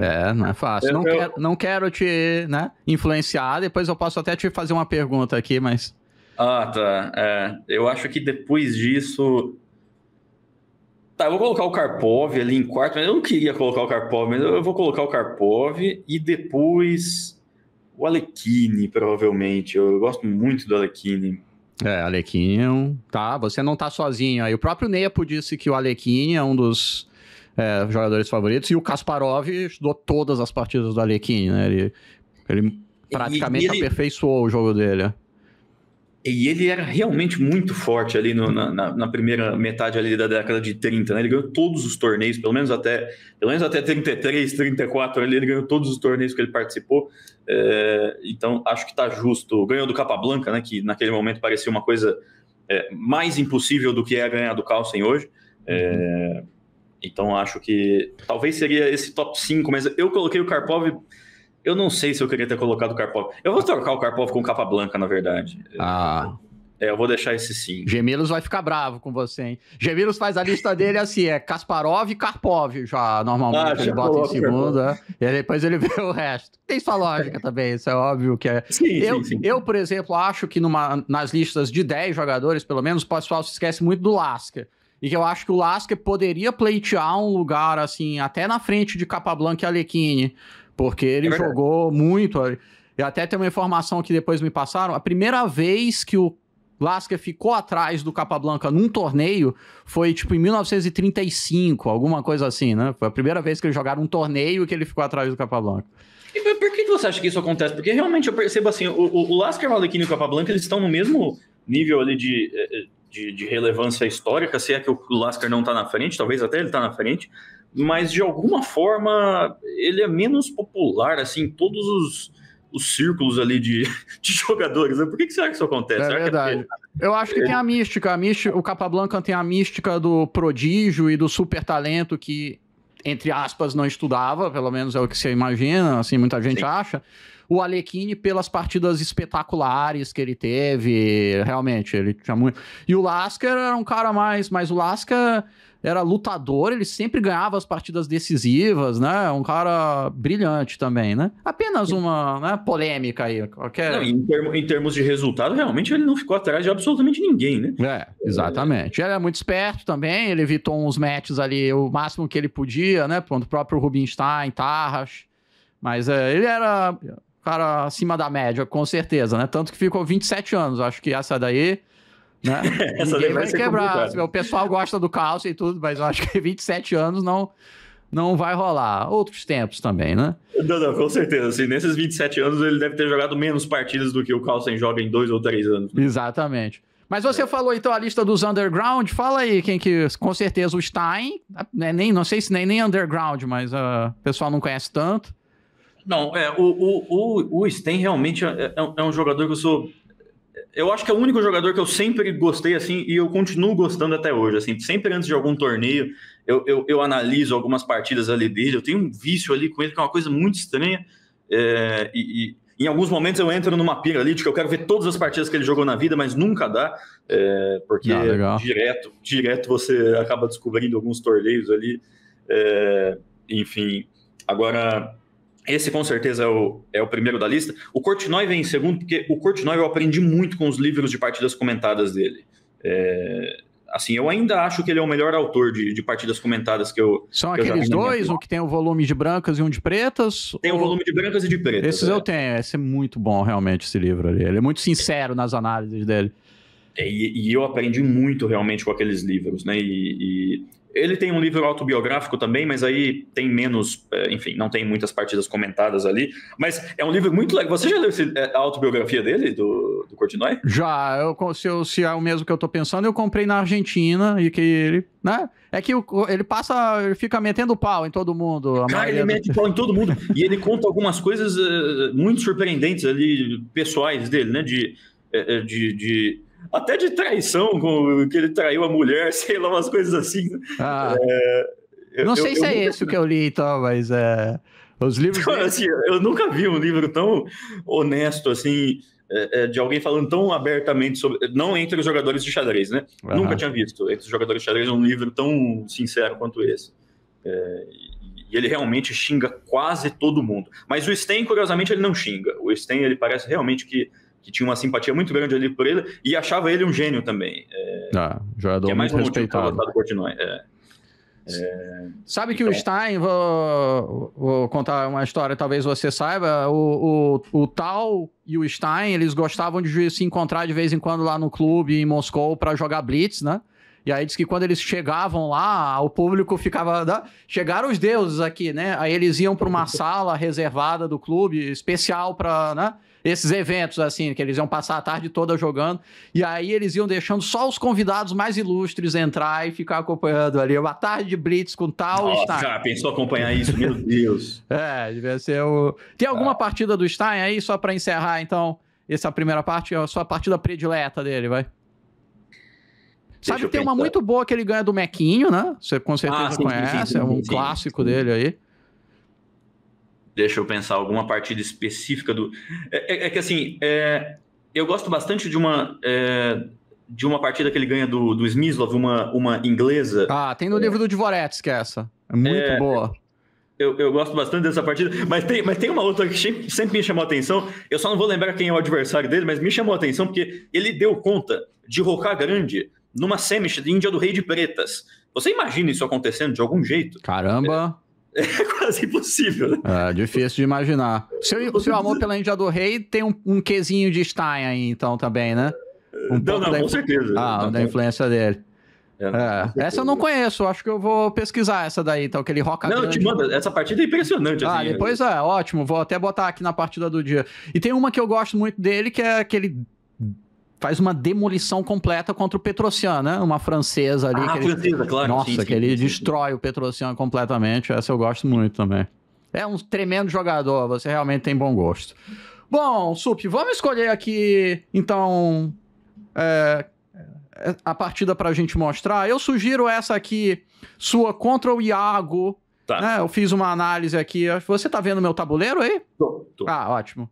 É, não é fácil. Eu, não, eu... Quero, não quero te né, influenciar, depois eu posso até te fazer uma pergunta aqui, mas. Ah, tá. É, eu acho que depois disso Tá, eu vou colocar o Karpov ali em quarto, mas eu não queria colocar o Karpov, mas eu vou colocar o Karpov e depois o Alekine, provavelmente. Eu, gosto muito do Alekine. É, Alequinho, é tá, você não tá sozinho aí. O próprio Nepo disse que o Alekhine é um dos é, jogadores favoritos e o Kasparov estudou todas as partidas do Alekhine né? Ele, ele praticamente e, e ele... aperfeiçoou o jogo dele. E ele era realmente muito forte ali no, na, na, primeira metade ali da década de 30, né? Ele ganhou todos os torneios, pelo menos até, pelo menos até 33, 34 ali, ele ganhou todos os torneios que ele participou. É, então, acho que está justo. Ganhou do Capablanca, né? Que naquele momento parecia uma coisa é, mais impossível do que é ganhar do Carlsen hoje. É, então, acho que talvez seria esse top 5, mas eu coloquei o Karpov eu não sei se eu queria ter colocado o Karpov. Eu vou trocar o Karpov com capa blanca, na verdade. Ah. É, eu vou deixar esse sim. Gemilos vai ficar bravo com você, hein? Gemilos faz a lista dele assim, é Kasparov e Karpov, já normalmente ah, já ele bota em segundo, é. E depois ele vê o resto. Tem sua lógica também, isso é óbvio que é. Sim, eu, sim, sim. eu, por exemplo, acho que numa, nas listas de 10 jogadores, pelo menos, o pessoal se esquece muito do Lasker. E que eu acho que o Lasker poderia pleitear um lugar, assim, até na frente de Capablanca e Alekine. Porque ele é jogou muito. e até tem uma informação que depois me passaram. A primeira vez que o Lasker ficou atrás do Capablanca num torneio foi tipo em 1935, alguma coisa assim, né? Foi a primeira vez que eles jogaram um torneio que ele ficou atrás do Capablanca. E por que você acha que isso acontece? Porque realmente eu percebo assim, o, o Lasker Malekini e o Capablanca, eles estão no mesmo nível ali de, eh, eh, de, de relevância histórica, se é que o Lasker não está na frente, talvez até ele está na frente, mas de alguma forma ele é menos popular, assim, em todos os, os círculos ali de, de jogadores. Né? Por que, que será que isso acontece? É será é verdade. É eu acho que tem a mística. A mística o Capablanca tem a mística do prodígio e do super talento que, entre aspas, não estudava, pelo menos é o que você imagina, assim, muita gente Sim. acha o Alequine pelas partidas espetaculares que ele teve, realmente, ele tinha muito. E o Lasker era um cara mais, mas o Lasker era lutador, ele sempre ganhava as partidas decisivas, né? Um cara brilhante também, né? Apenas uma né, polêmica aí. Qualquer... Não, em, termo, em, termos de resultado, realmente ele não ficou atrás de absolutamente ninguém, né? É, exatamente. Ele é muito esperto também, ele evitou uns matches ali o máximo que ele podia, né? Pronto, o próprio Rubinstein, Tarras. Mas é, ele era cara acima da média, com certeza, né? Tanto que ficou 27 anos, acho que essa daí. Né? essa daí vai, vai quebrar. Complicado. O pessoal gosta do Carlson e tudo, mas eu acho que 27 anos não não vai rolar. Outros tempos também, né? Não, não, com certeza. Assim, nesses 27 anos ele deve ter jogado menos partidas do que o Carlsen joga em dois ou três anos. Né? Exatamente. Mas você é. falou então a lista dos underground, fala aí quem que, com certeza o Stein, né, nem, não sei se nem, nem underground, mas ah, o uh, pessoal não conhece tanto. Não, é, o, o, o, Sten realmente é, é, é, um jogador que eu sou. Eu acho que é o único jogador que eu sempre gostei assim e eu continuo gostando até hoje. Assim, sempre antes de algum torneio, eu, eu, eu analiso algumas partidas ali dele. Eu tenho um vício ali com ele que é uma coisa muito estranha. É, e, e, em alguns momentos eu entro numa pira ali de que eu quero ver todas as partidas que ele jogou na vida, mas nunca dá, é, porque ah, direto, direto você acaba descobrindo alguns torneios ali. É, enfim, agora esse com certeza é o, é o primeiro da lista. O Kortnoy vem em segundo, porque o Kortnoy eu aprendi muito com os livros de partidas comentadas dele. É, assim, eu ainda acho que ele é o melhor autor de, de partidas comentadas que eu. São que aqueles eu dois, um que tem o volume de brancas e um de pretas? Tem ou... o volume de brancas e de pretas. Esses é. eu tenho. Esse é muito bom, realmente, esse livro ali. Ele é muito sincero nas análises dele. É, e, e, eu aprendi muito realmente com aqueles livros, né? E, e, ele tem um livro autobiográfico também, mas aí tem menos, é, enfim, não tem muitas partidas comentadas ali. Mas é um livro muito legal. Você já leu esse, é, a autobiografia dele, do, do Já, eu, se, eu, se, é o mesmo que eu tô pensando, eu comprei na Argentina e que ele, né? É que o, ele passa, ele fica metendo pau em todo mundo. Cara, ele do... mete pau em todo mundo. e ele conta algumas coisas uh, muito surpreendentes ali, pessoais dele, né? De, eh, eh, de, de até de traição, com, que ele traiu a mulher, sei lá, umas coisas assim. Ah, é, não eu, sei eu, se eu é esse que eu li e então, tal, mas é, os livros. Então, assim, eu nunca vi um livro tão honesto assim. É, é, de alguém falando tão abertamente sobre. Não entre os jogadores de xadrez, né? Uhum. Nunca tinha visto entre os jogadores de xadrez um livro tão sincero quanto esse. É, e ele realmente xinga quase todo mundo. Mas o Sten, curiosamente, ele não xinga. O Sten, ele parece realmente que que tinha uma simpatia muito grande ali por ele e achava ele um gênio também. É, ah, jogador que é mais muito respeitado. é. É, Sabe então... que o então Stein, vou, vou, contar uma história, talvez você saiba. O, o, o Tal e o Stein, eles gostavam de se encontrar de vez em quando lá no clube em Moscou para jogar Blitz, né? E aí diz que quando eles chegavam lá, o público ficava. Chegaram os deuses aqui, né? Aí eles iam para uma sala reservada do clube, especial para. Né? esses eventos, assim, que eles iam passar a tarde toda jogando. E aí eles iam deixando só os convidados mais ilustres entrar e ficar acompanhando ali. Uma tarde de Blitz com tal. Nossa, Stein. cara, pensou acompanhar isso? Meu Deus. é, devia ser o. Tem alguma ah. partida do Stein aí, só para encerrar, então, essa primeira parte? É a sua partida predileta dele, vai? Sabe, tem uma muito boa que ele ganha do Mequinho, né? Você com certeza ah, sim, conhece, sim, sim, é um clássico dele aí. Deixa eu pensar alguma partida específica do. É, é, é que assim, é... eu gosto bastante de uma. É, de uma partida que ele ganha do, do Smyslov, uma, uma inglesa. Ah, tem no é. livro do Dvorets que é essa. É muito é. boa. Eu, eu, gosto bastante dessa partida, mas tem, mas tem uma outra que sempre me chamou a atenção. Eu só não vou lembrar quem é o adversário dele, mas me chamou a atenção porque ele deu conta de rocar grande numa semi de Índia do Rei de Pretas. Você imagina isso acontecendo de algum jeito? Caramba! É, é quase impossível, né? É difícil de imaginar. Seu, seu amor pela Índia do Rei tem um, um de Stein aí, então, também, né? Um não, não, da, com certeza. Ah, não, da influência dele. É, é, essa eu não conheço, acho que eu vou pesquisar essa daí, então, aquele Roca Não, grande. te manda, essa partida é impressionante. Ah, assim, ah, depois é, ótimo, vou até botar aqui na partida do dia. E tem uma que eu gosto muito dele, que é aquele faz uma demolição completa contra o Petrocian, né? Uma francesa ali. Ah, francesa, ele... claro. Nossa, sim, sim, que ele sim, destrói o Petrocian completamente. Essa eu gosto muito também. É um tremendo jogador, você realmente tem bom gosto. Bom, Sup, vamos escolher aqui, então, é, é a partida para a gente mostrar. Eu sugiro essa aqui, sua contra o Iago. Tá. Né? Eu fiz uma análise aqui. Você tá vendo meu tabuleiro aí? Tô, tô. Ah, ótimo.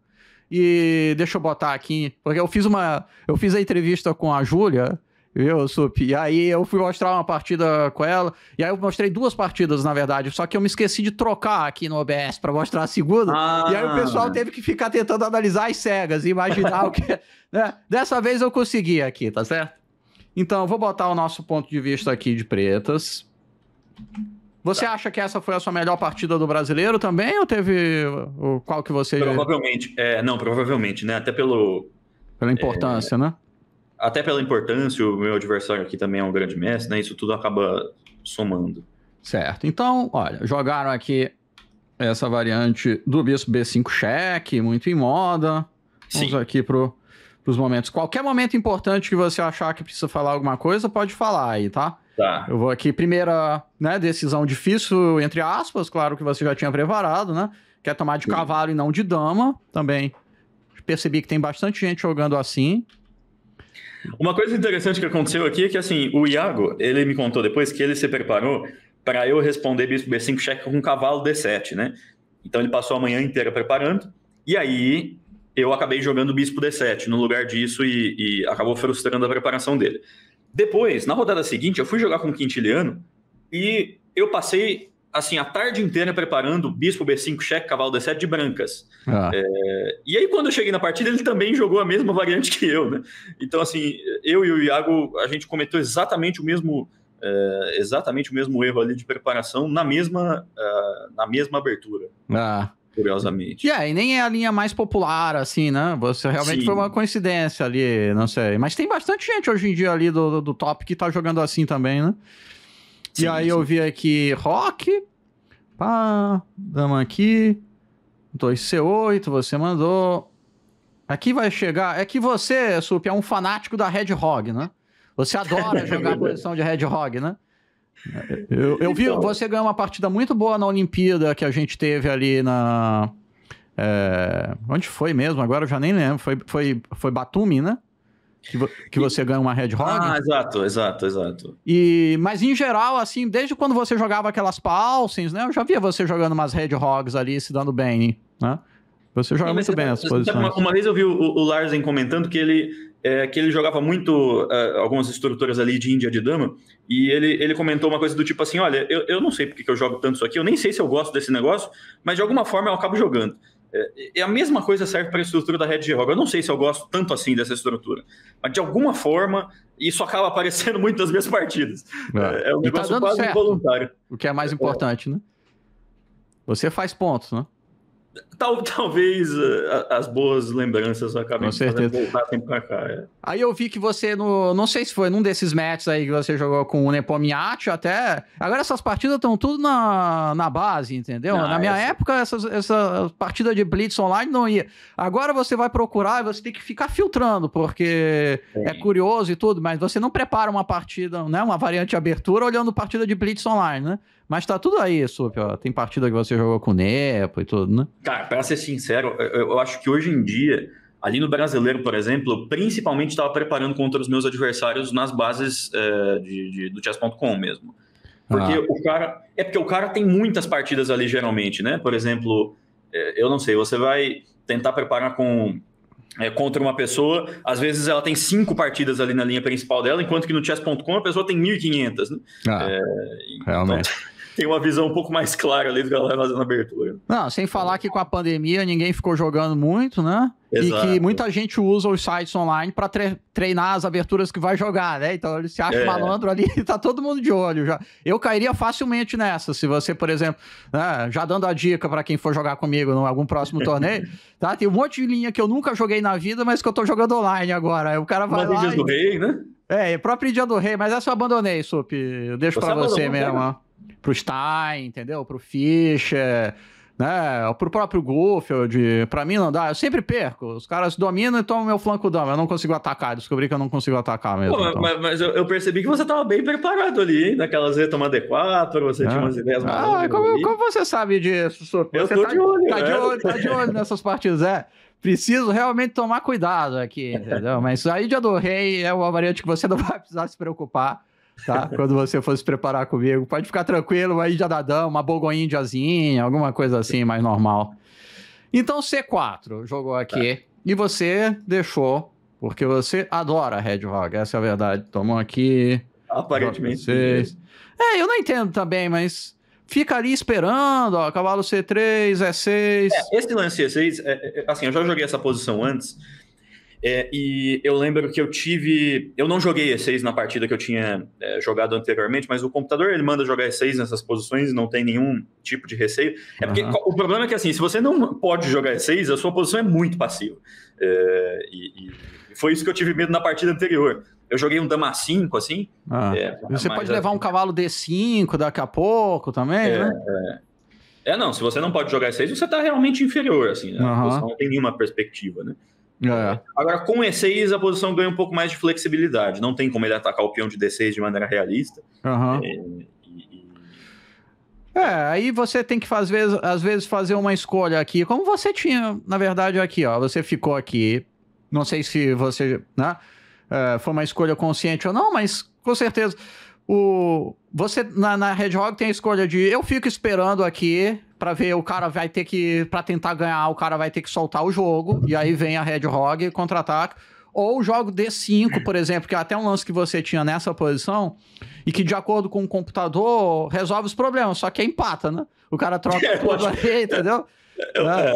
E deixa eu botar aqui, porque eu fiz uma. Eu fiz a entrevista com a Júlia, viu, Sup? E aí eu fui mostrar uma partida com ela. E aí eu mostrei duas partidas, na verdade. Só que eu me esqueci de trocar aqui no OBS para mostrar a segunda. Ah. E aí o pessoal teve que ficar tentando analisar as cegas e imaginar o que. Né? Dessa vez eu consegui aqui, tá certo? Então, eu vou botar o nosso ponto de vista aqui de pretas. Você tá. acha que essa foi a sua melhor partida do brasileiro também? Ou teve o qual que você. Provavelmente, é, não, provavelmente, né? Até pelo. Pela importância, é, né? Até pela importância, o meu adversário aqui também é um grande mestre, né? Isso tudo acaba somando. Certo. Então, olha, jogaram aqui essa variante do bispo B5 cheque, muito em moda. Sim. Vamos aqui pro, pros momentos. Qualquer momento importante que você achar que precisa falar alguma coisa, pode falar aí, tá? Tá. Eu vou aqui, primeira né, decisão difícil, entre aspas, claro que você já tinha preparado, né? Quer tomar de Sim. cavalo e não de dama, também. Percebi que tem bastante gente jogando assim. Uma coisa interessante que aconteceu aqui é que, assim, o Iago, ele me contou depois que ele se preparou para eu responder bispo B5 cheque com cavalo D7, né? Então ele passou a manhã inteira preparando. E aí eu acabei jogando bispo D7 no lugar disso e, e acabou frustrando a preparação dele. Depois, na rodada seguinte, eu fui jogar com o Quintiliano e eu passei assim a tarde inteira preparando Bispo B5 cheque, cavalo D7 de brancas. Ah. É, e aí, quando eu cheguei na partida, ele também jogou a mesma variante que eu, né? Então, assim, eu e o Iago, a gente cometeu exatamente o mesmo. É, exatamente o mesmo erro ali de preparação na mesma, uh, na mesma abertura. Ah, curiosamente. Yeah, é, e nem é a linha mais popular, assim, né? Você realmente Sim. foi uma coincidência ali, não sei. Mas tem bastante gente hoje em dia ali do, do, do top que tá jogando assim também, né? Sim, e aí sim. eu vi aqui rock, pá, dama aqui, 2C8, você mandou. Aqui vai chegar. É que você, Sup, é um fanático da Red Hog, né? Você adora jogar é posição de Red Hog, né? Eu, eu vi então. você ganhou uma partida muito boa na Olimpíada que a gente teve ali na. É, onde foi mesmo? Agora eu já nem lembro. Foi, foi, foi Batumi, né? Que, que você e... ganha uma Red Hog. Ah, exato, exato, exato. E, mas em geral, assim, desde quando você jogava aquelas Palsins, né? Eu já via você jogando umas Red Hogs ali, se dando bem, né? Você joga Sim, muito você, bem as posições. Uma, uma, vez eu vi o, o Larsen comentando que ele, é, que ele jogava muito é, algumas estruturas ali de Índia de Dama, e ele, ele comentou uma coisa do tipo assim: olha, eu, eu não sei porque que eu jogo tanto isso aqui, eu nem sei se eu gosto desse negócio, mas de alguma forma eu acabo jogando. É, é a mesma coisa serve para a estrutura da Red de Eu não sei se eu gosto tanto assim dessa estrutura, mas de alguma forma isso acaba aparecendo muito nas minhas partidas. É, é, é um tá negócio tá quase certo, involuntário. O que é mais é. importante, né? Você faz pontos, né? tal, talvez eh, as boas lembranças acabem Com certeza. voltar pra cá. É. Aí eu vi que você, no, não sei se foi num desses matches aí que você jogou com o Nepomiati até. Agora essas partidas estão tudo na, na base, entendeu? Ah, na minha essa... época, essas, essa partida de Blitz online não ia. Agora você vai procurar e você tem que ficar filtrando, porque Sim. é curioso e tudo, mas você não prepara uma partida, né? Uma variante abertura olhando partida de Blitz online, né? Mas tá tudo aí, Sup, Tem partida que você jogou com o Nepo e tudo, né? Cara, para ser sincero, eu, eu acho que hoje em dia, ali no brasileiro, por exemplo, eu principalmente estava preparando contra os meus adversários nas bases é, de, de, do chess.com mesmo. Porque ah. o cara. É porque o cara tem muitas partidas ali, geralmente, né? Por exemplo, eh, eu não sei, você vai tentar preparar com. É, contra uma pessoa, às vezes ela tem cinco partidas ali na linha principal dela, enquanto que no chess.com a pessoa tem 1.500, né? Ah, é, realmente. Então tem uma visão um pouco mais clara ali do que ela vai tá fazer na abertura. Não, sem falar que com a pandemia ninguém ficou jogando muito, né? Exato. E que muita gente usa os sites online para tre treinar as aberturas que vai jogar, né? Então ele se acha é. malandro ali e tá todo mundo de olho já. Eu cairia facilmente nessa, se você, por exemplo, né, já dando a dica para quem for jogar comigo em algum próximo torneio, tá? Tem um monte de linha que eu nunca joguei na vida, mas que eu tô jogando online agora. Aí o cara vai mas lá. Dias e... do Rei, né? É, próprio Dia do Rei, mas essa eu abandonei, Sup. Eu deixo para você mesmo, né? ó pro Stein, entendeu? Pro Fischer, né? Pro próprio Gofield. Pra mim não dá. Eu sempre perco. Os caras dominam e tomam meu flanco dama. Eu não consigo atacar. Descobri que eu não consigo atacar mesmo. Pô, então. Mas, mas eu, eu, percebi que você tava bem preparado ali, hein? Naquelas retomadas de 4 você é. tinha umas ideias ah, como, como, você sabe disso, Eu você tô tá, de olho, tá, né? de olho, tá de olho nessas partidas, é preciso realmente tomar cuidado aqui, entendeu? Mas aí de Rei é uma variante que você não vai precisar se preocupar tá? Quando você fosse preparar comigo. Pode ficar tranquilo, aí já adadão, uma bogoíndiazinha, alguma coisa assim mais normal. Então C4 jogou aqui tá. e você deixou, porque você adora Red Rock, essa é a verdade. Tomou aqui. Aparentemente. É, eu não entendo também, mas fica ali esperando, ó, cavalo C3, é E6. É, esse lance E6, é, é, assim, eu já joguei essa posição antes. É, e eu lembro que eu tive. Eu não joguei E6 na partida que eu tinha é, jogado anteriormente, mas o computador ele manda jogar E6 nessas posições e não tem nenhum tipo de receio. É porque uhum. o problema é que assim, se você não pode jogar E6, a sua posição é muito passiva. É, e, e, foi isso que eu tive medo na partida anterior. Eu joguei um dama 5, assim. Ah. É, você pode levar assim um cavalo D5 daqui a pouco também, é, né? É. é. não, se você não pode jogar E6, você está realmente inferior, assim, né? Uhum. não tem nenhuma perspectiva, né? É. Agora, com E6, a posição ganha um pouco mais de flexibilidade. Não tem como ele atacar o peão de D6 de maneira realista. Uhum. É, é, aí você tem que fazer, às vezes fazer uma escolha aqui, como você tinha, na verdade, aqui, ó. Você ficou aqui. Não sei se você, né? É, foi uma escolha consciente ou não, mas com certeza. O, você na, na Hedgehog tem a escolha de eu fico esperando aqui para ver o cara vai ter que para tentar ganhar, o cara vai ter que soltar o jogo e aí vem a Red Hog contra-ataque. Ou jogo D5, por exemplo, que é até um lance que você tinha nessa posição, e que de acordo com o computador resolve os problemas, só que empata, né? O cara troca tudo ali, entendeu? Eu, é. é.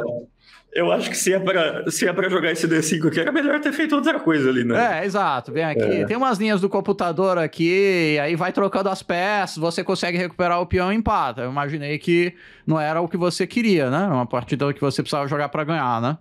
Eu acho que se é para se é para jogar esse D5 aqui, era melhor ter feito outra coisa ali, né? É, exato. Vem aqui, é. tem umas linhas do computador aqui, aí vai trocando as peças, você consegue recuperar o peão e empata. Eu imaginei que não era o que você queria, né? Uma partida que você precisava jogar para ganhar, né?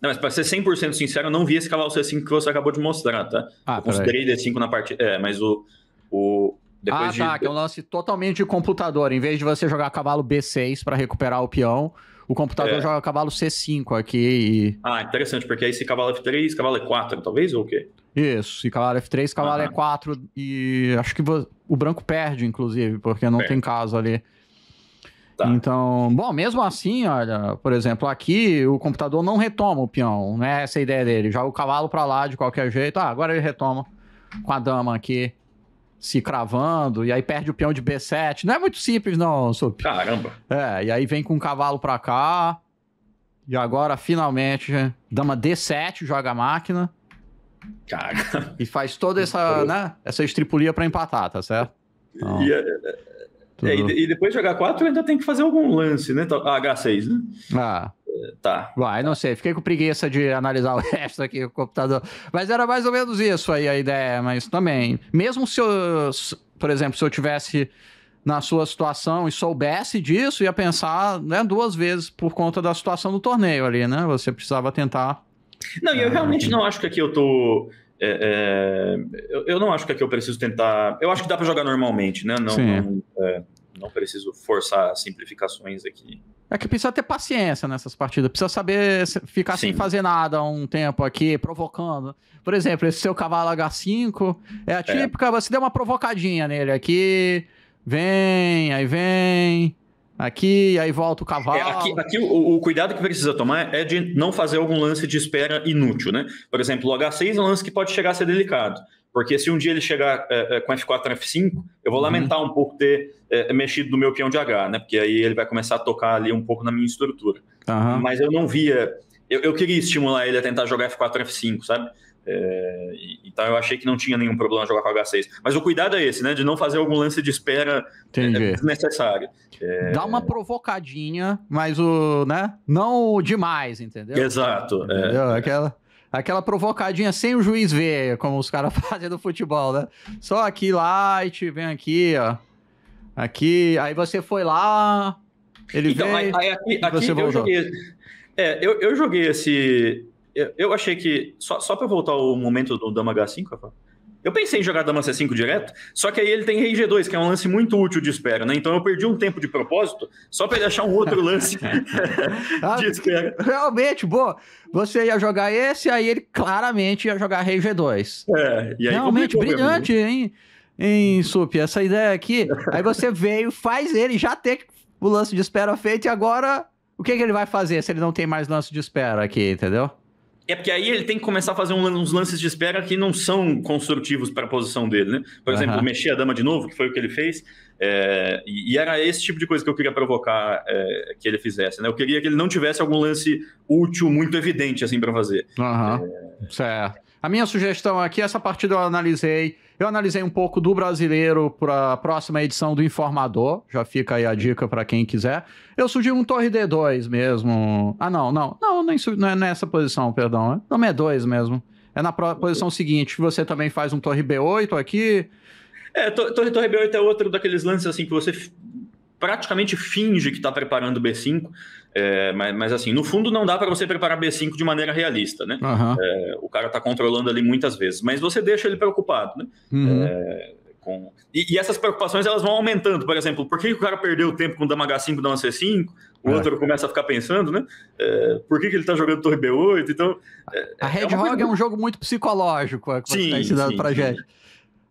Não, mas para ser 100% sincero, eu não vi esse cavalo C5 que você acabou de mostrar, tá? Ah, eu considerei aí. D5 na parte, é, mas o o, depois ah, de... tá, que é um lance totalmente de computador. Em vez de você jogar cavalo B6 para recuperar o peão, o computador é. joga cavalo C5 aqui e... Ah, interessante, porque aí se cavalo F3, cavalo E4, talvez, ou o quê? Isso, se cavalo F3, cavalo uhum. Ah. E4, e acho que o branco perde, inclusive, porque não tem caso ali. Tá. Então, bom, mesmo assim, olha, por exemplo, aqui o computador não retoma o peão, né? Essa é a ideia dele. Joga o cavalo para lá de qualquer jeito. Ah, agora ele retoma com a dama aqui se cravando, e aí perde o peão de B7. Não é muito simples, não, Sup. Caramba. É, e aí vem com um cavalo pra cá. E agora, finalmente, dama D7, joga a máquina. Caramba. E faz toda essa, né, essa estripulia pra empatar, tá certo? Então, e, é, é, é e, depois de jogar 4 ainda tem que fazer algum lance, né? Ah, tá, H6, né? Ah. Tá. Vai, não sei. Fiquei com preguiça de analisar o resto aqui o computador. Mas era mais ou menos isso aí a ideia. Mas também, mesmo se eu, por exemplo, se eu tivesse na sua situação e soubesse disso, ia pensar né, duas vezes por conta da situação do torneio ali, né? Você precisava tentar. Não, e eu é, realmente não acho que aqui eu tô. É, é, eu, eu, não acho que aqui eu preciso tentar. Eu acho que dá para jogar normalmente, né? Não, Sim. não é, não preciso forçar simplificações aqui. É que precisa ter paciência nessas partidas. Precisa saber ficar Sim. sem fazer nada um tempo aqui, provocando. Por exemplo, esse seu cavalo H5 é a é. típica. É. Você deu uma provocadinha nele aqui. Vem, aí vem. Aqui, aí volta o é, cavalo. É, aqui, aqui o, o, cuidado que precisa tomar é de não fazer algum lance de espera inútil, né? Por exemplo, o H6 é um lance que pode chegar a ser delicado. Porque se um dia ele chegar é, com F4 e F5, eu vou uhum. lamentar um pouco ter é, mexido no meu peão de H, né? Porque aí ele vai começar a tocar ali um pouco na minha estrutura. Uhum. Mas eu não via. Eu, eu, queria estimular ele a tentar jogar F4 F5, sabe? É, então eu achei que não tinha nenhum problema jogar com H6. Mas o cuidado é esse, né? De não fazer algum lance de espera Entendi. desnecessário. É... Dá uma provocadinha, mas o, né? Não demais, entendeu? Exato. É. Entendeu? É, Aquela. Aquela provocadinha sem o juiz ver, como os caras fazem do futebol, né? Só aqui, light, vem aqui, ó. Aqui, aí você foi lá, ele então, veio, aí, aqui, aqui você voltou. eu joguei, é, eu, eu joguei esse... Eu, eu achei que... Só, só para voltar o momento do Dama H5, Rafa, eu pensei em jogar dama C5 direto, só que aí ele tem rei G2, que é um lance muito útil de espera, né? Então eu perdi um tempo de propósito só para ele achar um outro lance de ah, espera. Realmente, boa. Você ia jogar esse, aí ele claramente ia jogar rei G2. É, e aí Realmente brilhante, hein? Em Sup, essa ideia aqui. Aí você veio, faz ele já ter o lance de espera feito e agora o que, que ele vai fazer se ele não tem mais lance de espera aqui, entendeu? É porque aí ele tem que começar a fazer uns lances de espera que não são construtivos para a posição dele, né? Por uhum. exemplo, mexer a dama de novo, que foi o que ele fez, é, e, e, era esse tipo de coisa que eu queria provocar é, que ele fizesse, né? Eu queria que ele não tivesse algum lance útil, muito evidente, assim, para fazer. Uhum. É... Certo. A minha sugestão aqui, essa partida eu analisei eu analisei um pouco do brasileiro para a próxima edição do Informador. Já fica aí a dica para quem quiser. Eu sugiro um Torre D2 mesmo. Ah, não, não. Não, nem, não é nessa posição, perdão. Né? Não é 2 mesmo. É na posição seguinte. Você também faz um Torre B8 aqui. É, Torre, torre B8 é outro daqueles lances assim que você praticamente finge que está preparando o B5. É, mas, mas, assim, no fundo não dá para você preparar B5 de maneira realista, né? Uhum. É, o cara está controlando ali muitas vezes, mas você deixa ele preocupado, né? Uhum. É, com... e, e, essas preocupações elas vão aumentando, por exemplo, por que o cara perdeu tempo com Dama H5, Dama C5? O é. outro começa a ficar pensando, né? É, por que, que ele está jogando Torre B8? Então, é, a Red Hog coisa... é um jogo muito psicológico, que sim, você está ensinando para gente.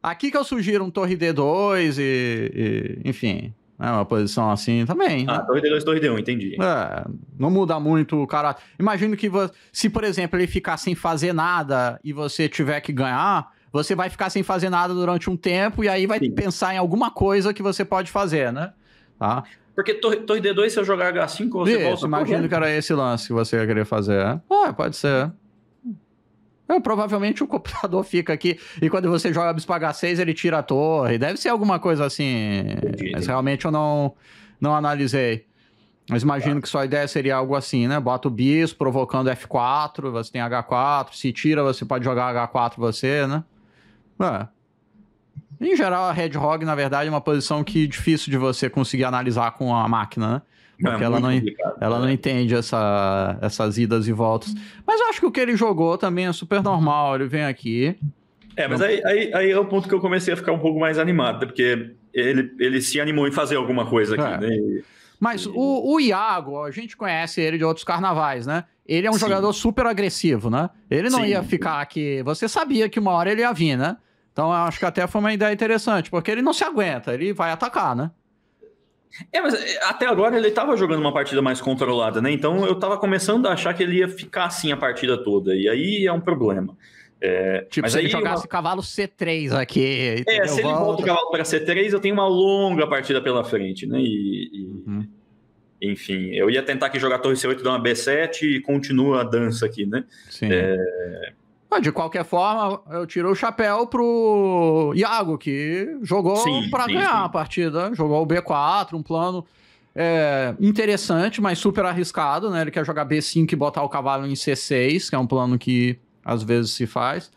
Aqui que eu sugiro um Torre D2 e, e enfim, né? Uma posição assim também. Né? Ah, né? torre D 2, torre D 1, um, entendi. É, não muda muito o cara. Imagino que você, se, por exemplo, ele ficar sem fazer nada e você tiver que ganhar, você vai ficar sem fazer nada durante um tempo e aí vai Sim. pensar em alguma coisa que você pode fazer, né? Tá? Porque torre, torre D2, se eu jogar H5, você Isso, volta. Imagino que era esse lance que você ia querer fazer. É, pode ser. Eu, é, provavelmente o computador fica aqui e quando você joga bis h 6, ele tira a torre. Deve ser alguma coisa assim. Entendi, Mas realmente eu não, não analisei. Mas imagino tá. que sua ideia seria algo assim, né? Bota o bis provocando F4, você tem H4, se tira, você pode jogar H4 você, né? É. Em geral, a Red hog na verdade, é uma posição que é difícil de você conseguir analisar com a máquina, né? Porque é ela, não, ela não é. entende essa, essas idas e voltas. Mas eu acho que o que ele jogou também é super normal. Ele vem aqui. É, mas aí, aí, aí é o ponto que eu comecei a ficar um pouco mais animado, porque ele, ele se animou em fazer alguma coisa aqui, é. né? mas O, o Iago, a gente conhece ele de outros carnavais, né? Ele é um Sim. jogador super agressivo, né? Ele não Sim. ia ficar aqui. Você sabia que uma hora ele ia vir, né? Então eu acho que até foi uma ideia interessante, porque ele não se aguenta, ele vai atacar, né? É, mas eh, até agora ele estava jogando uma partida mais controlada, né? Então eu estava começando a achar que ele ia ficar assim a partida toda. E aí é um problema. É, tipo, mas se aí ele jogasse uma... o cavalo C3 aqui. É, se ele volta... o cavalo para C3, eu tenho uma longa partida pela frente, né? E, e... Uhum. Enfim, eu ia tentar aqui jogar torre C8, dar uma B7 e continua a dança aqui, né? Sim. É... Ah, de qualquer forma, eu tiro o chapéu pro Iago, que jogou para ganhar a partida, né? jogou o B4, um plano é, interessante, mas super arriscado, né? Ele quer jogar B5 e botar o cavalo em C6, que é um plano que às vezes se faz.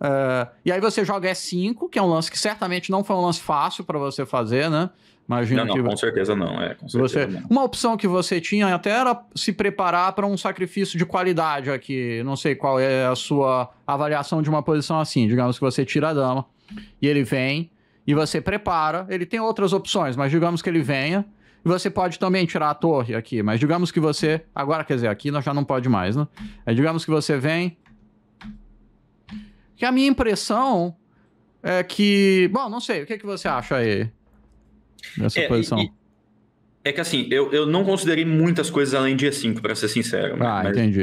É, e aí você joga E5, que é um lance que certamente não foi um lance fácil para você fazer, né? imagina não, não, que... com certeza não, é. Com certeza você... não. Uma opção que você tinha até era se preparar para um sacrifício de qualidade aqui. Não sei qual é a sua avaliação de uma posição assim. Digamos que você tira a dama e ele vem e você prepara. Ele tem outras opções, mas digamos que ele venha. E você pode também tirar a torre aqui, mas digamos que você. Agora, quer dizer, aqui nós já não pode mais, né? É, digamos que você vem. Que a minha impressão é que. Bom, não sei, o que, é que você acha aí? nessa é, posição? E, é que assim, eu, eu não considerei muitas coisas além de E5, para ser sincero. Né? Ah, mas, entendi.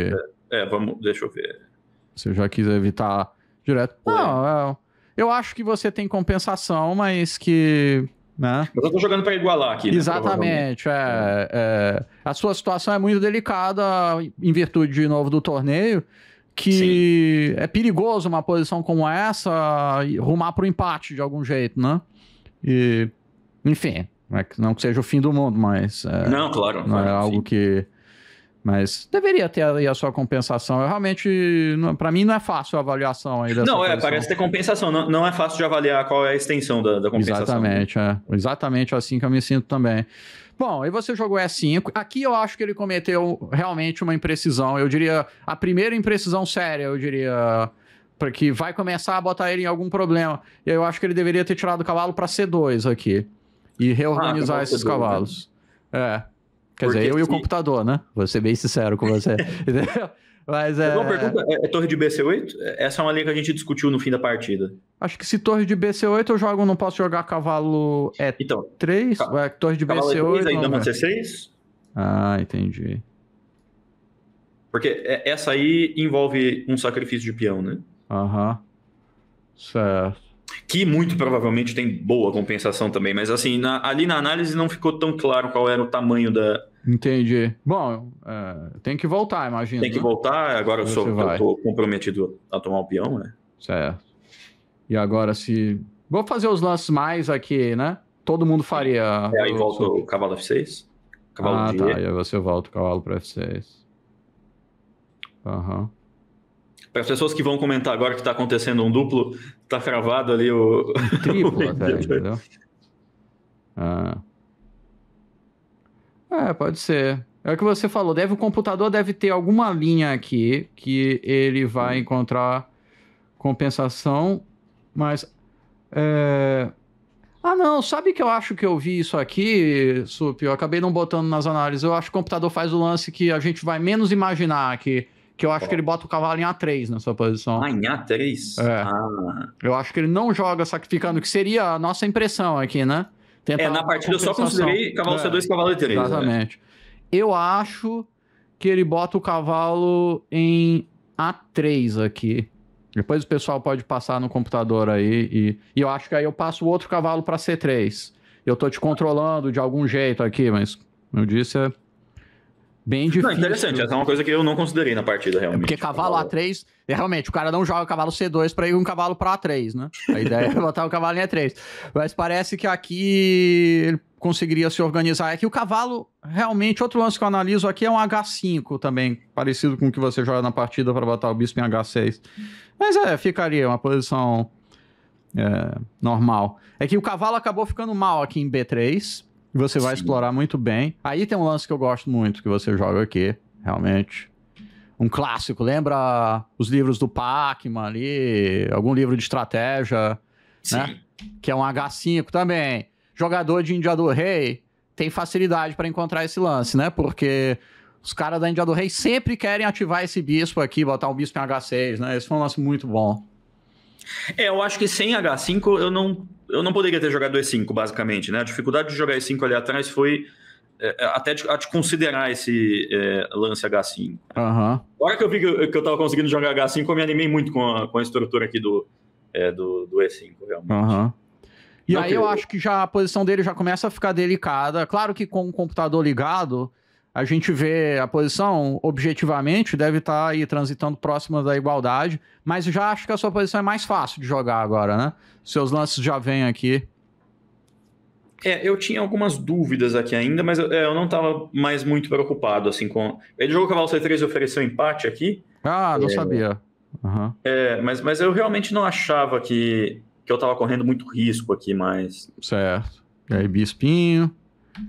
É, é, vamos, deixa eu ver. Você já quis evitar direto. Pô, não, é, eu acho que você tem compensação, mas que. Né? Mas eu tô jogando para igualar aqui. Né, Exatamente. É, é, a sua situação é muito delicada em virtude, de novo, do torneio que Sim. é perigoso uma posição como essa rumar para o empate de algum jeito, né? E enfim, é não que seja o fim do mundo, mas. É, não, claro. Não é algo que. Mas deveria ter aí a sua compensação. Eu realmente, para mim, não é fácil a avaliação aí dessa Não, é, parece ter compensação. Não, não é fácil de avaliar qual é a extensão da, da compensação. Exatamente, é. Exatamente assim que eu me sinto também. Bom, e você jogou E5. Aqui eu acho que ele cometeu realmente uma imprecisão. Eu diria, a primeira imprecisão séria, eu diria porque vai começar a botar ele em algum problema. Eu acho que ele deveria ter tirado o cavalo para C2 aqui e ah, reorganizar ah, esses cavalos. É. Quer Porque dizer, eu se... e o computador, né? Vou ser bem sincero com você. Entendeu? Mas é... Uma pergunta, é, é, torre de BC8? Essa é uma linha que a gente discutiu no fim da partida. Acho que se torre de BC8 eu jogo, não posso jogar cavalo E3? É então, ca... É, torre de BC8... Cavalo ainda não, C6? Ah, entendi. Porque essa aí envolve um sacrifício de peão, né? Aham. Certo que muito provavelmente tem boa compensação também, mas assim, na, ali na análise não ficou tão claro qual era o tamanho da. Entendi. Bom, uh, tem que voltar, imagina. Tem que né? voltar, agora eu, sou, eu tô comprometido a tomar o peão, né? Certo. E agora se. Vou fazer os lances mais aqui, né? Todo mundo faria. É, aí eu... volta o cavalo F6. Cavalo ah, tá. E aí você volta o cavalo para F6. Aham. Uhum. Para as pessoas que vão comentar agora que está acontecendo um duplo, está cravado ali o. Triplo, até, entendeu? Ah. É, pode ser. É o que você falou, deve o computador deve ter alguma linha aqui que ele vai hum. encontrar compensação, mas é... ah não, sabe que eu acho que eu vi isso aqui, Sup, eu acabei não botando nas análises. Eu acho que o computador faz o lance que a gente vai menos imaginar que que eu acho que ele bota o cavalo em A3 na sua posição. Ah, em A3? É. Ah. Eu acho que ele não joga sacrificando, que seria a nossa impressão aqui, né? É, Tentar é, na partida eu só considerei cavalo é. C2 cavalo E3. Exatamente. Eu acho que ele bota o cavalo em A3 aqui. Depois o pessoal pode passar no computador aí. E, e eu acho que aí eu passo o outro cavalo para C3. Eu tô te controlando de algum jeito aqui, mas eu disse, é Bem difícil. Não, interessante, essa é uma coisa que eu não considerei na partida, realmente. É porque cavalo A3, é, realmente, o cara não joga cavalo C2 para ir um cavalo para A3, né? A ideia é botar o cavalo em A3. Mas parece que aqui ele conseguiria se organizar. É que o cavalo, realmente, outro lance que eu analiso aqui é um H5 também, parecido com o que você joga na partida para botar o bispo em H6. Mas é, ficaria uma posição é, normal. É que o cavalo acabou ficando mal aqui em B3. E você vai Sim. explorar muito bem. Aí tem um lance que eu gosto muito que você joga aqui, realmente. Um clássico, lembra os livros do Pac-Man ali, algum livro de estratégia, né? Sim. né? Que é um H5 também. Jogador de Índia do Rei tem facilidade para encontrar esse lance, né? Porque os caras da Índia do Rei sempre querem ativar esse bispo aqui, botar um bispo em H6, né? Esse foi um lance muito bom. É, eu acho que sem H5 eu não, eu não poderia ter jogado E5, basicamente, né? A dificuldade de jogar E5 ali atrás foi é, é, até de, a de considerar esse é, lance H5. Uhum. Agora que eu vi que eu, que eu tava conseguindo jogar H5, eu me animei muito com a, com a estrutura aqui do, é, do, do E5, realmente. Uhum. E não aí eu acho que já a posição dele já começa a ficar delicada. Claro que com o computador ligado, a gente vê a posição objetivamente deve estar tá aí transitando próxima da igualdade, mas já acho que a sua posição é mais fácil de jogar agora, né? Seus lances já vêm aqui. É, eu tinha algumas dúvidas aqui ainda, mas eu, é, eu não estava mais muito preocupado assim com. Ele jogou o cavalo C3 e ofereceu empate aqui. Ah, não é... sabia. Uhum. É, mas, mas eu realmente não achava que, que eu estava correndo muito risco aqui, mas. Certo. E aí, Bispinho.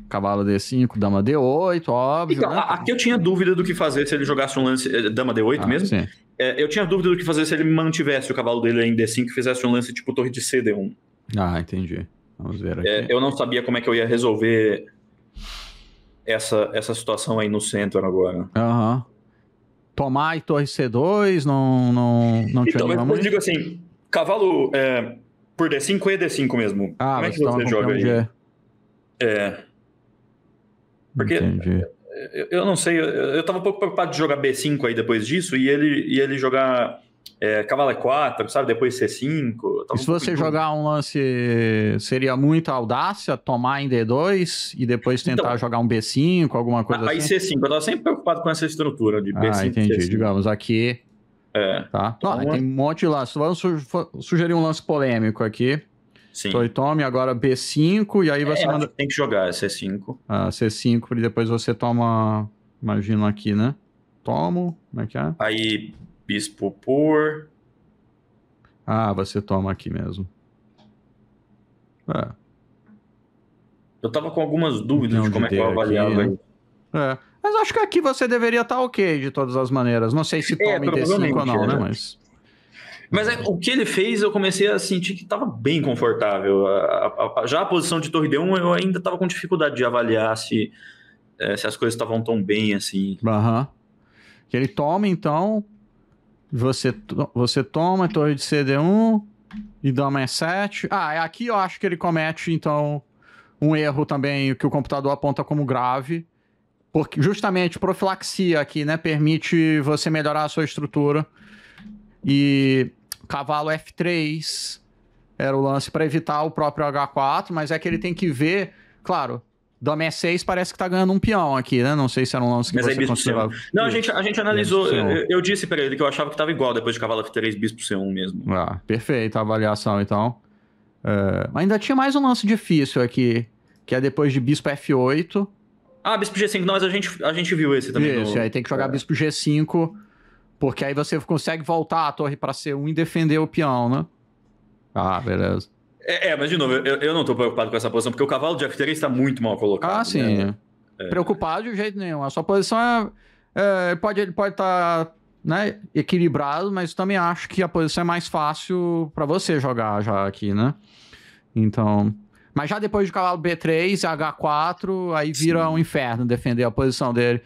Cavalo D5, dama D8, óbvio. Então, né? aqui eu tinha dúvida do que fazer se ele jogasse um lance. Eh, dama D8 ah, mesmo? Sim. É, eu tinha dúvida do que fazer se ele mantivesse o cavalo dele em D5 e fizesse um lance tipo torre de cd 1 Ah, entendi. Vamos ver eh, aqui. É, eu não sabia como é que eu ia resolver essa, essa situação aí no centro agora. Aham. Uhum. Tomar e torre C2 não, não, não tinha então, muito? Eu digo assim, cavalo é, por D5 e D5 mesmo. Ah, como é que você joga aí? É. Porque Entendi. Eu, eu não sei, eu estava um pouco preocupado de jogar B5 aí depois disso e ele, e ele jogar é, cavalo E4, sabe? Depois C5. E se você jogar um lance, seria muita audácia tomar em D2 e depois então, tentar então, jogar um B5, alguma coisa aí assim? Aí C5, eu tava sempre preocupado com essa estrutura de B5. Ah, entendi. C5. Digamos, aqui. É. Tá? Então, ah, tem um monte de lance. Vamos sugerir um lance polêmico aqui. Sim. Toy Tome, agora B5, e aí você é, manda. Tem que jogar, é C5. Ah, C5, e depois você toma. Imagino aqui, né? Tomo, como é que é? Aí, Bispo por. Ah, você toma aqui mesmo. É. Eu tava com algumas dúvidas de como é que eu avaliava aí né? É. Mas acho que aqui você deveria estar tá ok de todas as maneiras. Não sei se toma é, em D5 ou não, né? Mas. É. Mas é, o que ele fez, eu comecei a sentir que estava bem confortável. A, a, a, já a posição de torre D1, eu ainda estava com dificuldade de avaliar se, é, se as coisas estavam tão bem assim. Aham. Uhum. Que ele toma, então. Você, você toma a torre de CD1 e dama é E7. Ah, é aqui eu acho que ele comete, então, um erro também que o computador aponta como grave. Porque justamente profilaxia aqui, né? Permite você melhorar a sua estrutura. E cavalo F3 era o lance para evitar o próprio H4, mas é que ele tem que ver, claro, Dama é E6 parece que tá ganhando um peão aqui, né? Não sei se era um lance que Mas é você é considerava. Não, a gente, a gente analisou. Eu, eu, disse para ele que eu achava que tava igual depois de cavalo F3, bispo C1 mesmo. Ah, perfeito a avaliação, então. É... Ainda tinha mais um lance difícil aqui, que é depois de bispo F8. Ah, bispo G5, não, mas a gente, a gente viu esse também. Isso, no... aí tem que jogar é. bispo G5 porque aí você consegue voltar a torre para C1 e defender o peão, né? Ah, beleza. É, é mas de novo, eu, eu não estou preocupado com essa posição, porque o cavalo de F3 está muito mal colocado. Ah, sim. Né? É. Preocupado de jeito nenhum. A sua posição é. é pode, ele pode estar tá, né, equilibrado, mas também acho que a posição é mais fácil para você jogar já aqui, né? Então. Mas já depois do cavalo B3, H4, aí vira sim. um inferno defender a posição dele.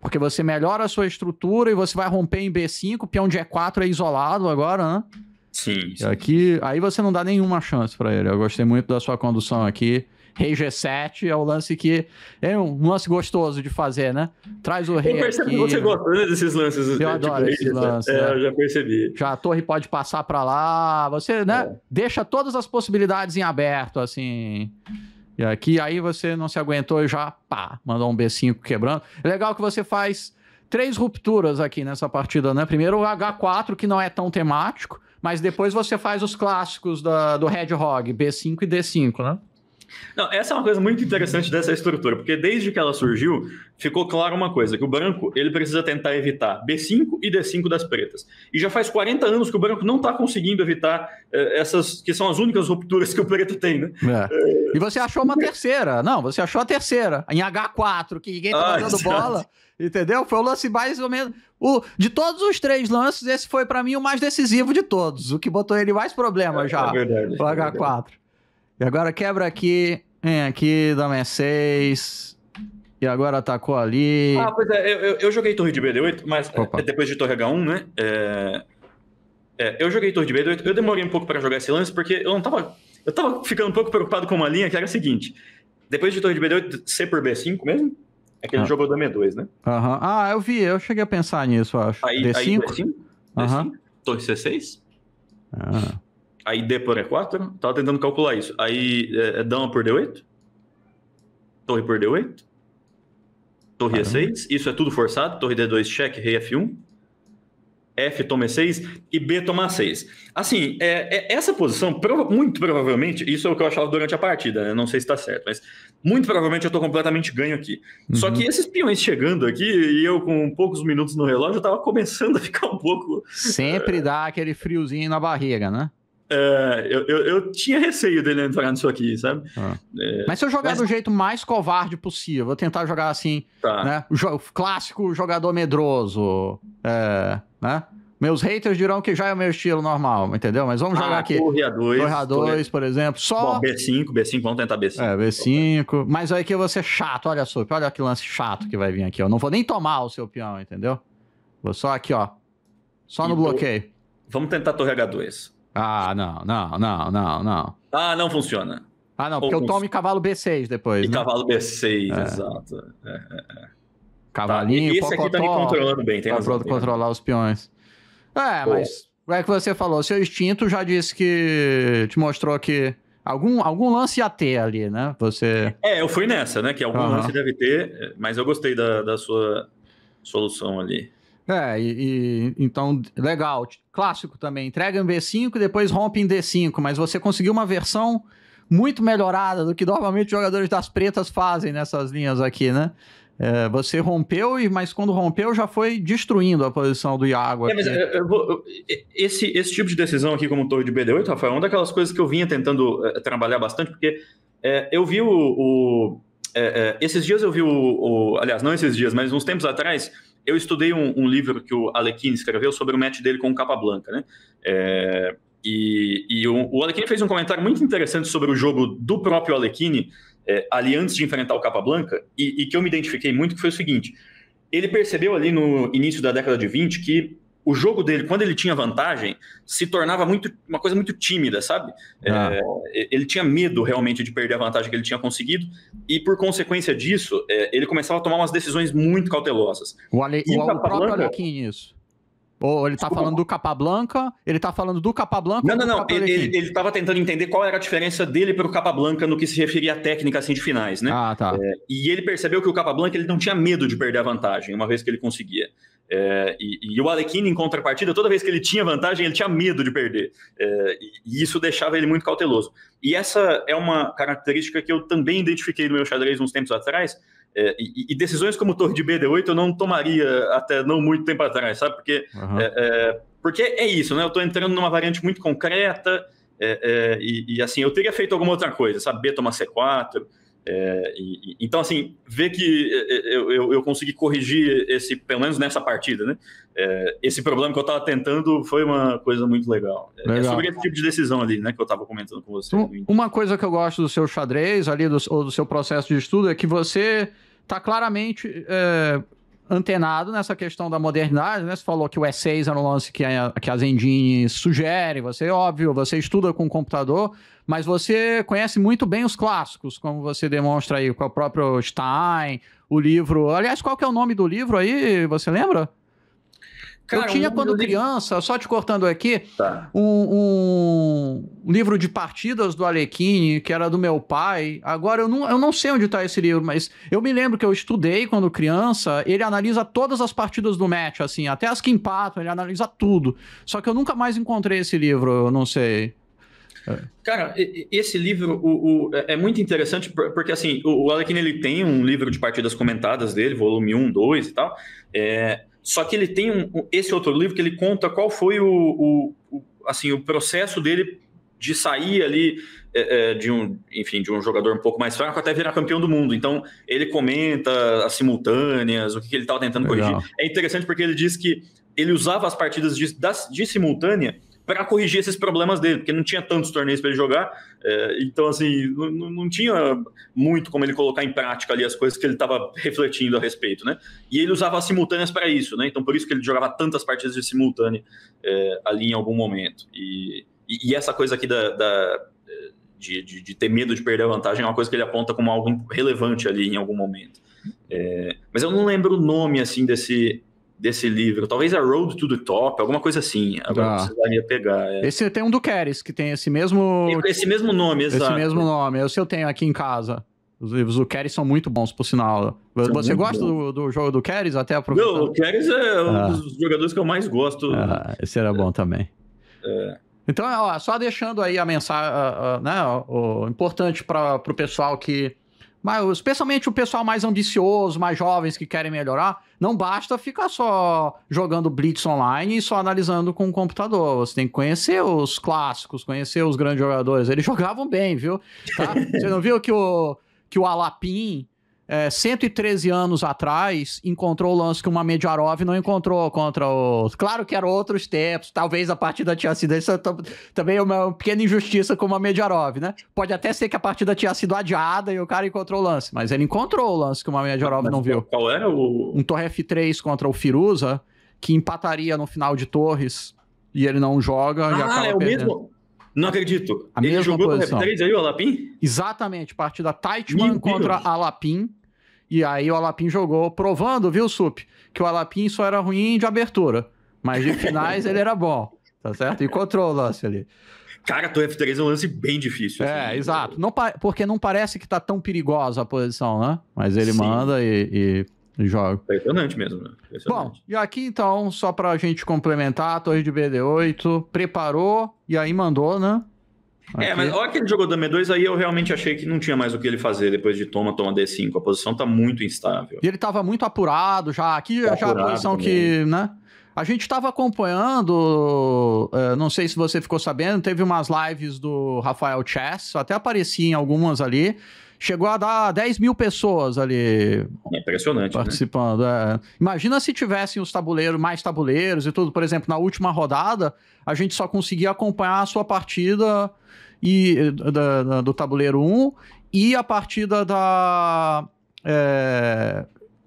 Porque você melhora a sua estrutura e você vai romper em B5, peão de E4 é isolado agora, né? Sim. sim. Aqui, aí você não dá nenhuma chance para ele. Eu gostei muito da sua condução aqui. Rei G7 é o lance que é um lance gostoso de fazer, né? Traz o rei. Eu percebi que você né? gosta né, desses lances. Eu tipo adoro tipo, esses lances. É, né? Eu já percebi. Já a torre pode passar para lá. Você, né? É. Deixa todas as possibilidades em aberto, assim. E aqui, aí você não se aguentou e já, pá, mandou um B5 quebrando. É legal que você faz três rupturas aqui nessa partida, né? Primeiro o H4, que não é tão temático, mas depois você faz os clássicos da, do Hedgehog, B5 e D5, né? Não, essa é uma coisa muito interessante dessa estrutura, porque desde que ela surgiu, ficou clara uma coisa, que o branco ele precisa tentar evitar B5 e D5 das pretas. E já faz 40 anos que o branco não está conseguindo evitar eh, essas, que são as únicas rupturas que o preto tem, né? É. E você achou uma terceira, não, você achou a terceira, em H4, que ninguém está ah, dando bola, entendeu? Foi o lance mais ou menos... O, de todos os três lances, esse foi para mim o mais decisivo de todos, o que botou ele mais problema é, é já, é verdade, o é H4. E agora quebra aqui, vem aqui, dá mais 6. E agora atacou ali. Ah, pois é, eu, eu, eu joguei torre de BD8, mas é, Opa. depois de torre H1, né? É... É, eu joguei torre de BD8, eu demorei um pouco para jogar esse lance, porque eu não tava. Eu tava ficando um pouco preocupado com uma linha que era a seguinte. Depois de torre de BD8, C por B5 mesmo? É Aquele ah. jogo da M2, né? Aham. Ah, eu vi, eu cheguei a pensar nisso, acho. Aí, D5? Aí, D5? Aham. Torre C6? Ah. Aí D por E4, é Tava tentando calcular isso. Aí é, é dama por D8, torre por D8, torre Caramba. E6, isso é tudo forçado, torre D2, cheque, rei F1, F toma E6 e B toma 6. Assim, é, é, essa posição, prova muito provavelmente, isso é o que eu achava durante a partida, né? não sei se está certo, mas muito provavelmente eu estou completamente ganho aqui. Uhum. Só que esses peões chegando aqui e eu com poucos minutos no relógio, eu estava começando a ficar um pouco. Sempre é, dá aquele friozinho na barriga, né? É, eu, eu, eu, tinha receio dele entrar nisso aqui, sabe? Ah. É, mas se eu jogar mas... do jeito mais covarde possível, vou tentar jogar assim, tá. né? O clássico jogador medroso, é, né? Meus haters dirão que já é o meu estilo normal, entendeu? Mas vamos ah, jogar aqui. Torre A2. Torre A2, por exemplo. Só... Bom, B5, B5, vamos tentar B5. É, B5. Mas aí que eu vou ser chato, olha só. Olha que lance chato que vai vir aqui. Eu não vou nem tomar o seu peão, entendeu? Vou só aqui, ó. Só e no bloqueio. Vamos tentar torre H2. Ah, não, não, não, não, não. Ah, não funciona. Ah, não, porque eu tomo cavalo B6 depois. E né? cavalo B6, é. exato. É, é, é. Cavalinho, tá. Esse pocotó, aqui tá me controlando bem, tem razão. Pra controlar os peões. É, Pô. mas é que você falou, seu instinto já disse que te mostrou que algum, algum lance ia ter ali, né? Você... É, eu fui nessa, né? Que algum uhum. lance deve ter, mas eu gostei da, da sua solução ali. É, e, e, então, legal. Clássico também. Entrega em V5 e depois rompe em D5, mas você conseguiu uma versão muito melhorada do que normalmente os jogadores das pretas fazem nessas linhas aqui, né? É, você rompeu, mas quando rompeu já foi destruindo a posição do Iago. É, mas eu, eu esse, esse tipo de decisão aqui, como torre de BD8, Rafael, é uma daquelas coisas que eu vinha tentando eh, trabalhar bastante, porque é, eu vi o. o eh, esses dias eu vi o, o, Aliás, não esses dias, mas uns tempos atrás, eu estudei um, um, livro que o Alequim escreveu sobre o match dele com o Capablanca, né? É, e, e o, o fez um comentário muito interessante sobre o jogo do próprio Alequim é, ali antes de enfrentar o Capa e, e que eu me identifiquei muito, que foi o seguinte: ele percebeu ali no início da década de 20 que o jogo dele, quando ele tinha vantagem, se tornava muito uma coisa muito tímida, sabe? É, ah. É, ele tinha medo realmente de perder a vantagem que ele tinha conseguido, e por consequência disso, é, ele começava a tomar umas decisões muito cautelosas. O, Ale... o, Capablanca... o próprio Alequim, isso. Ou ele tá falando do Capablanca, ele tá falando do Capablanca... Não, não, não, ele, ele, ele tava tentando entender qual era a diferença dele pro Capablanca no que se referia à técnica, assim, de finais, né? Ah, tá. É, e ele percebeu que o Capablanca, ele não tinha medo de perder a vantagem, uma vez que ele conseguia. É, e, e, o Alequine, em contrapartida, toda vez que ele tinha vantagem, ele tinha medo de perder. É, e, isso deixava ele muito cauteloso. E essa é uma característica que eu também identifiquei no meu xadrez uns tempos atrás. É, e, e, decisões como torre de BD8 eu não tomaria até não muito tempo atrás, sabe? Porque, uhum. porque é isso, né? Eu estou entrando numa variante muito concreta. É, e, e, assim, eu teria feito alguma outra coisa, sabe? B tomar C4. É, e, então, assim, ver que é, é, eu, eu, eu, consegui corrigir esse, pelo menos nessa partida, né? É, esse problema que eu estava tentando foi uma coisa muito legal. É, legal. É sobre esse tipo de decisão ali, né, que eu estava comentando com você. Um, uma coisa que eu gosto do seu xadrez ali, do, ou do seu processo de estudo, é que você está claramente é, antenado nessa questão da modernidade, né? Você falou que o E6 era um lance que a, que a Zendine sugere, você, é óbvio, você estuda com o computador, mas você conhece muito bem os clássicos, como você demonstra aí com o próprio Stein, o livro. Aliás, qual que é o nome do livro aí? Você lembra? Cara, eu tinha um quando criança, só te cortando aqui, tá. um, um, livro de partidas do Alequine, que era do meu pai. Agora eu não, eu não sei onde está esse livro, mas eu me lembro que eu estudei quando criança. Ele analisa todas as partidas do match, assim, até as que empatam, ele analisa tudo. Só que eu nunca mais encontrei esse livro, eu não sei. Cara, esse livro o, o, é, é muito interessante porque assim o Alekine ele tem um livro de partidas comentadas dele, volume 1, 2 e tal. É, só que ele tem um, esse outro livro que ele conta qual foi o, o, o assim, o processo dele de sair ali é, é, de um, enfim, de um jogador um pouco mais fraco até virar campeão do mundo. Então, ele comenta as simultâneas, o que ele estava tentando Legal. corrigir. É interessante porque ele diz que ele usava as partidas de, das, de simultânea para corrigir esses problemas dele, porque não tinha tantos torneios para ele jogar, é, então assim, não, não, tinha muito como ele colocar em prática ali as coisas que ele estava refletindo a respeito, né? E ele usava as simultâneas para isso, né? Então por isso que ele jogava tantas partidas de simultânea é, ali em algum momento. E, e, e essa coisa aqui da, da de, de, de, ter medo de perder a vantagem é uma coisa que ele aponta como algo relevante ali em algum momento. É, mas eu não lembro o nome assim desse desse livro. Talvez a Road to the Top, alguma coisa assim. Agora tá. ah. precisaria pegar. É. Esse tem um do Keres, que tem esse mesmo. Esse mesmo nome, exato. Esse mesmo nome. Esse eu tenho aqui em casa. Os livros do Keres são muito bons, por sinal. São Você gosta do, do, jogo do Keres? Até aproveitando. Não, o Keres é um ah. dos jogadores que eu mais gosto. Ah, esse era é. bom também. É. Então, ó, só deixando aí a mensagem, né, o importante para o pessoal que mas, especialmente o pessoal mais ambicioso, mais jovens que querem melhorar, não basta ficar só jogando Blitz online e só analisando com o computador. Você tem que conhecer os clássicos, conhecer os grandes jogadores. Eles jogavam bem, viu? Tá? Você não viu que o, que o Alapim é, 113 anos atrás, encontrou o lance que uma Mediarov não encontrou contra os. Claro que eram outros tempos, talvez a partida tinha sido. Isso também é uma pequena injustiça com uma Mediarov, né? Pode até ser que a partida tinha sido adiada e o cara encontrou o lance, mas ele encontrou o lance que uma Mediarov não viu. Qual era o. Um Torre F3 contra o Firuza, que empataria no final de Torres e ele não joga ah, e acaba é o mesmo. Não acredito. A ele mesma jogou posição. F3 aí, o Alapim? Exatamente, partida Teichmann contra Alapim e aí o Alapim jogou, provando, viu, Sup, que o Alapim só era ruim de abertura, mas de finais ele era bom, tá certo? Encontrou o lance ali. Cara, Torre F3 é um lance bem difícil. É, assim. exato. Não porque não parece que tá tão perigosa a posição, né? Mas ele Sim. manda e, e, joga. Impressionante mesmo, né? Impressionante. Bom, e aqui então, só pra gente complementar, a Torre de BD8 preparou e aí mandou, né? É, mas olha que ele jogou da M2 aí, eu realmente achei que não tinha mais o que ele fazer depois de toma, toma D5. A posição tá muito instável. E ele tava muito apurado já. Aqui tá já a posição que, né? A gente estava acompanhando, é, não sei se você ficou sabendo, teve umas lives do Rafael Chess, até apareci em algumas ali chegou a dar 10 mil pessoas ali. É impressionante. Né? Participando. Né? É. Imagina se tivessem os tabuleiros, mais tabuleiros e tudo. Por exemplo, na última rodada, a gente só conseguia acompanhar a sua partida e, da, da, do tabuleiro 1 e a partida da. É,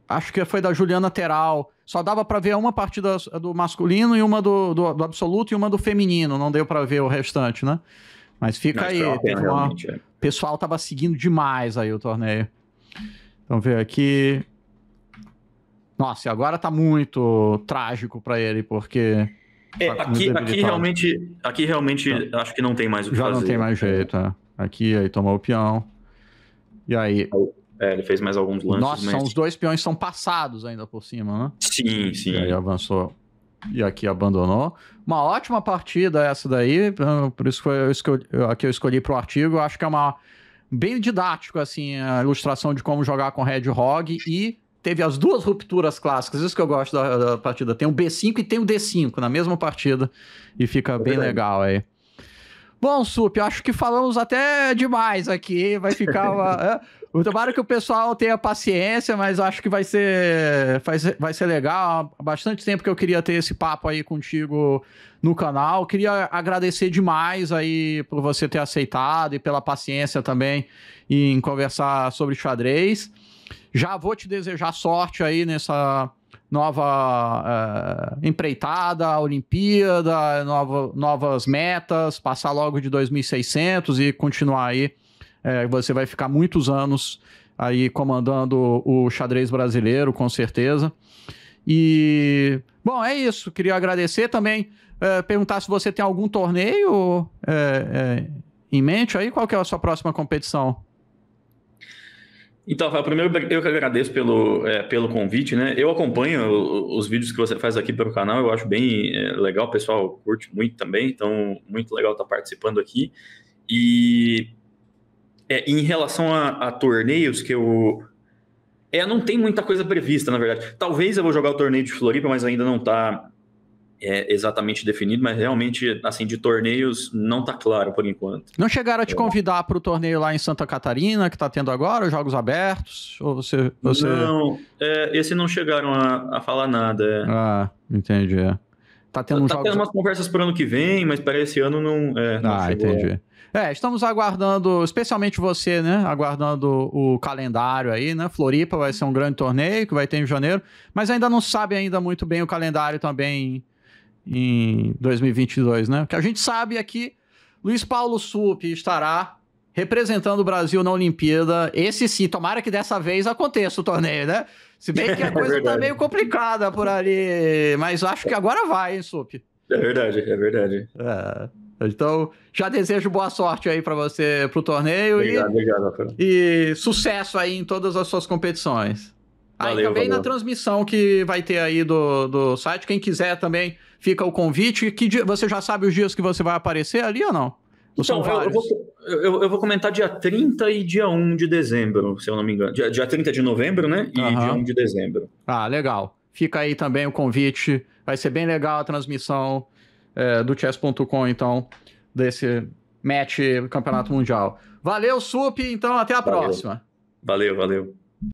acho que foi da Juliana Teral. Só dava para ver uma partida do masculino e uma do, do, do absoluto e uma do feminino. Não deu para ver o restante, né? Mas fica aí. Teve uma... É. O pessoal tava seguindo demais aí o torneio. vamos então, ver aqui. Nossa, e agora tá muito trágico para ele, porque. É, tá aqui, aqui realmente, aqui realmente então, acho que não tem mais o que já fazer. Já não tem mais jeito, é. Aqui, aí tomou o peão. E aí. É, ele fez mais alguns lances. Nossa, mas... são, os dois peões são passados ainda por cima, né? Sim, sim. E aí avançou e aqui abandonou. Uma ótima partida essa daí, hum, por isso que eu escolhi, aqui eu escolhi para o artigo. Eu acho que é uma bem didático assim a ilustração de como jogar com Red Hog e teve as duas rupturas clássicas. Isso que eu gosto da, da partida. Tem o B5 e tem o D5 na mesma partida e fica é bem verdade. legal aí. Bom, Sup, acho que falamos até demais aqui. Vai ficar uma... É, tomara que o pessoal tenha paciência, mas acho que vai ser, vai ser legal. Há bastante tempo que eu queria ter esse papo aí contigo no canal. Queria agradecer demais aí por você ter aceitado e pela paciência também em conversar sobre xadrez. Já vou te desejar sorte aí nessa nova uh, empreitada, Olimpíada, novas metas, passar logo de 2.600 e continuar aí é, você vai ficar muitos anos aí comandando o xadrez brasileiro, com certeza. E, bom, é isso. Queria agradecer também. É, perguntar se você tem algum torneio é, é em mente aí. Qual que é a sua próxima competição? Então, Rafael, primeiro eu que agradeço pelo, é, pelo convite, né? Eu acompanho os vídeos que você faz aqui pelo canal, eu acho bem é, legal, o pessoal curte muito também, então muito legal estar participando aqui. E é, em relação a, a, torneios, que eu. É, não tem muita coisa prevista, na verdade. Talvez eu vou jogar o torneio de Floripa, mas ainda não está é, exatamente definido, mas realmente, assim, de torneios não está claro por enquanto. Não chegaram a te é. convidar para o torneio lá em Santa Catarina, que está tendo agora, os Jogos Abertos? Ou você. você... Não, é, esse não chegaram a, a falar nada. É. Ah, entendi. É. Tá tendo, tá, um tá jogos... tendo umas conversas para o ano que vem, mas para esse ano não. É, ah, não entendi. É, estamos aguardando, especialmente você, né? Aguardando o calendário aí, né? Floripa vai ser um grande torneio que vai ter em janeiro, mas ainda não sabe ainda muito bem o calendário também em 2022, né? O que a gente sabe é que Luiz Paulo Sup estará representando o Brasil na Olimpíada. Esse sim, tomara que dessa vez aconteça o torneio, né? Se bem que a é coisa é tá meio complicada por ali, mas acho que agora vai, hein, Sup? É verdade, é verdade. É. Então, já desejo boa sorte aí para você pro torneio obrigado, e, obrigado, e sucesso aí em todas as suas competições. Valeu, aí também valeu. na transmissão que vai ter aí do, do site, quem quiser também fica o convite. Que dia, você já sabe os dias que você vai aparecer ali ou não? então, eu, eu, vou, eu, eu, vou comentar dia 30 e dia 1 de dezembro, se eu não me engano. Dia, dia 30 de novembro, né? E uhum. dia 1 de dezembro. Ah, legal. Fica aí também o convite. Vai ser bem legal a transmissão é, do chess.com, então, desse match Campeonato uhum. Mundial. Valeu, Sup, então até a valeu. próxima. Valeu, valeu.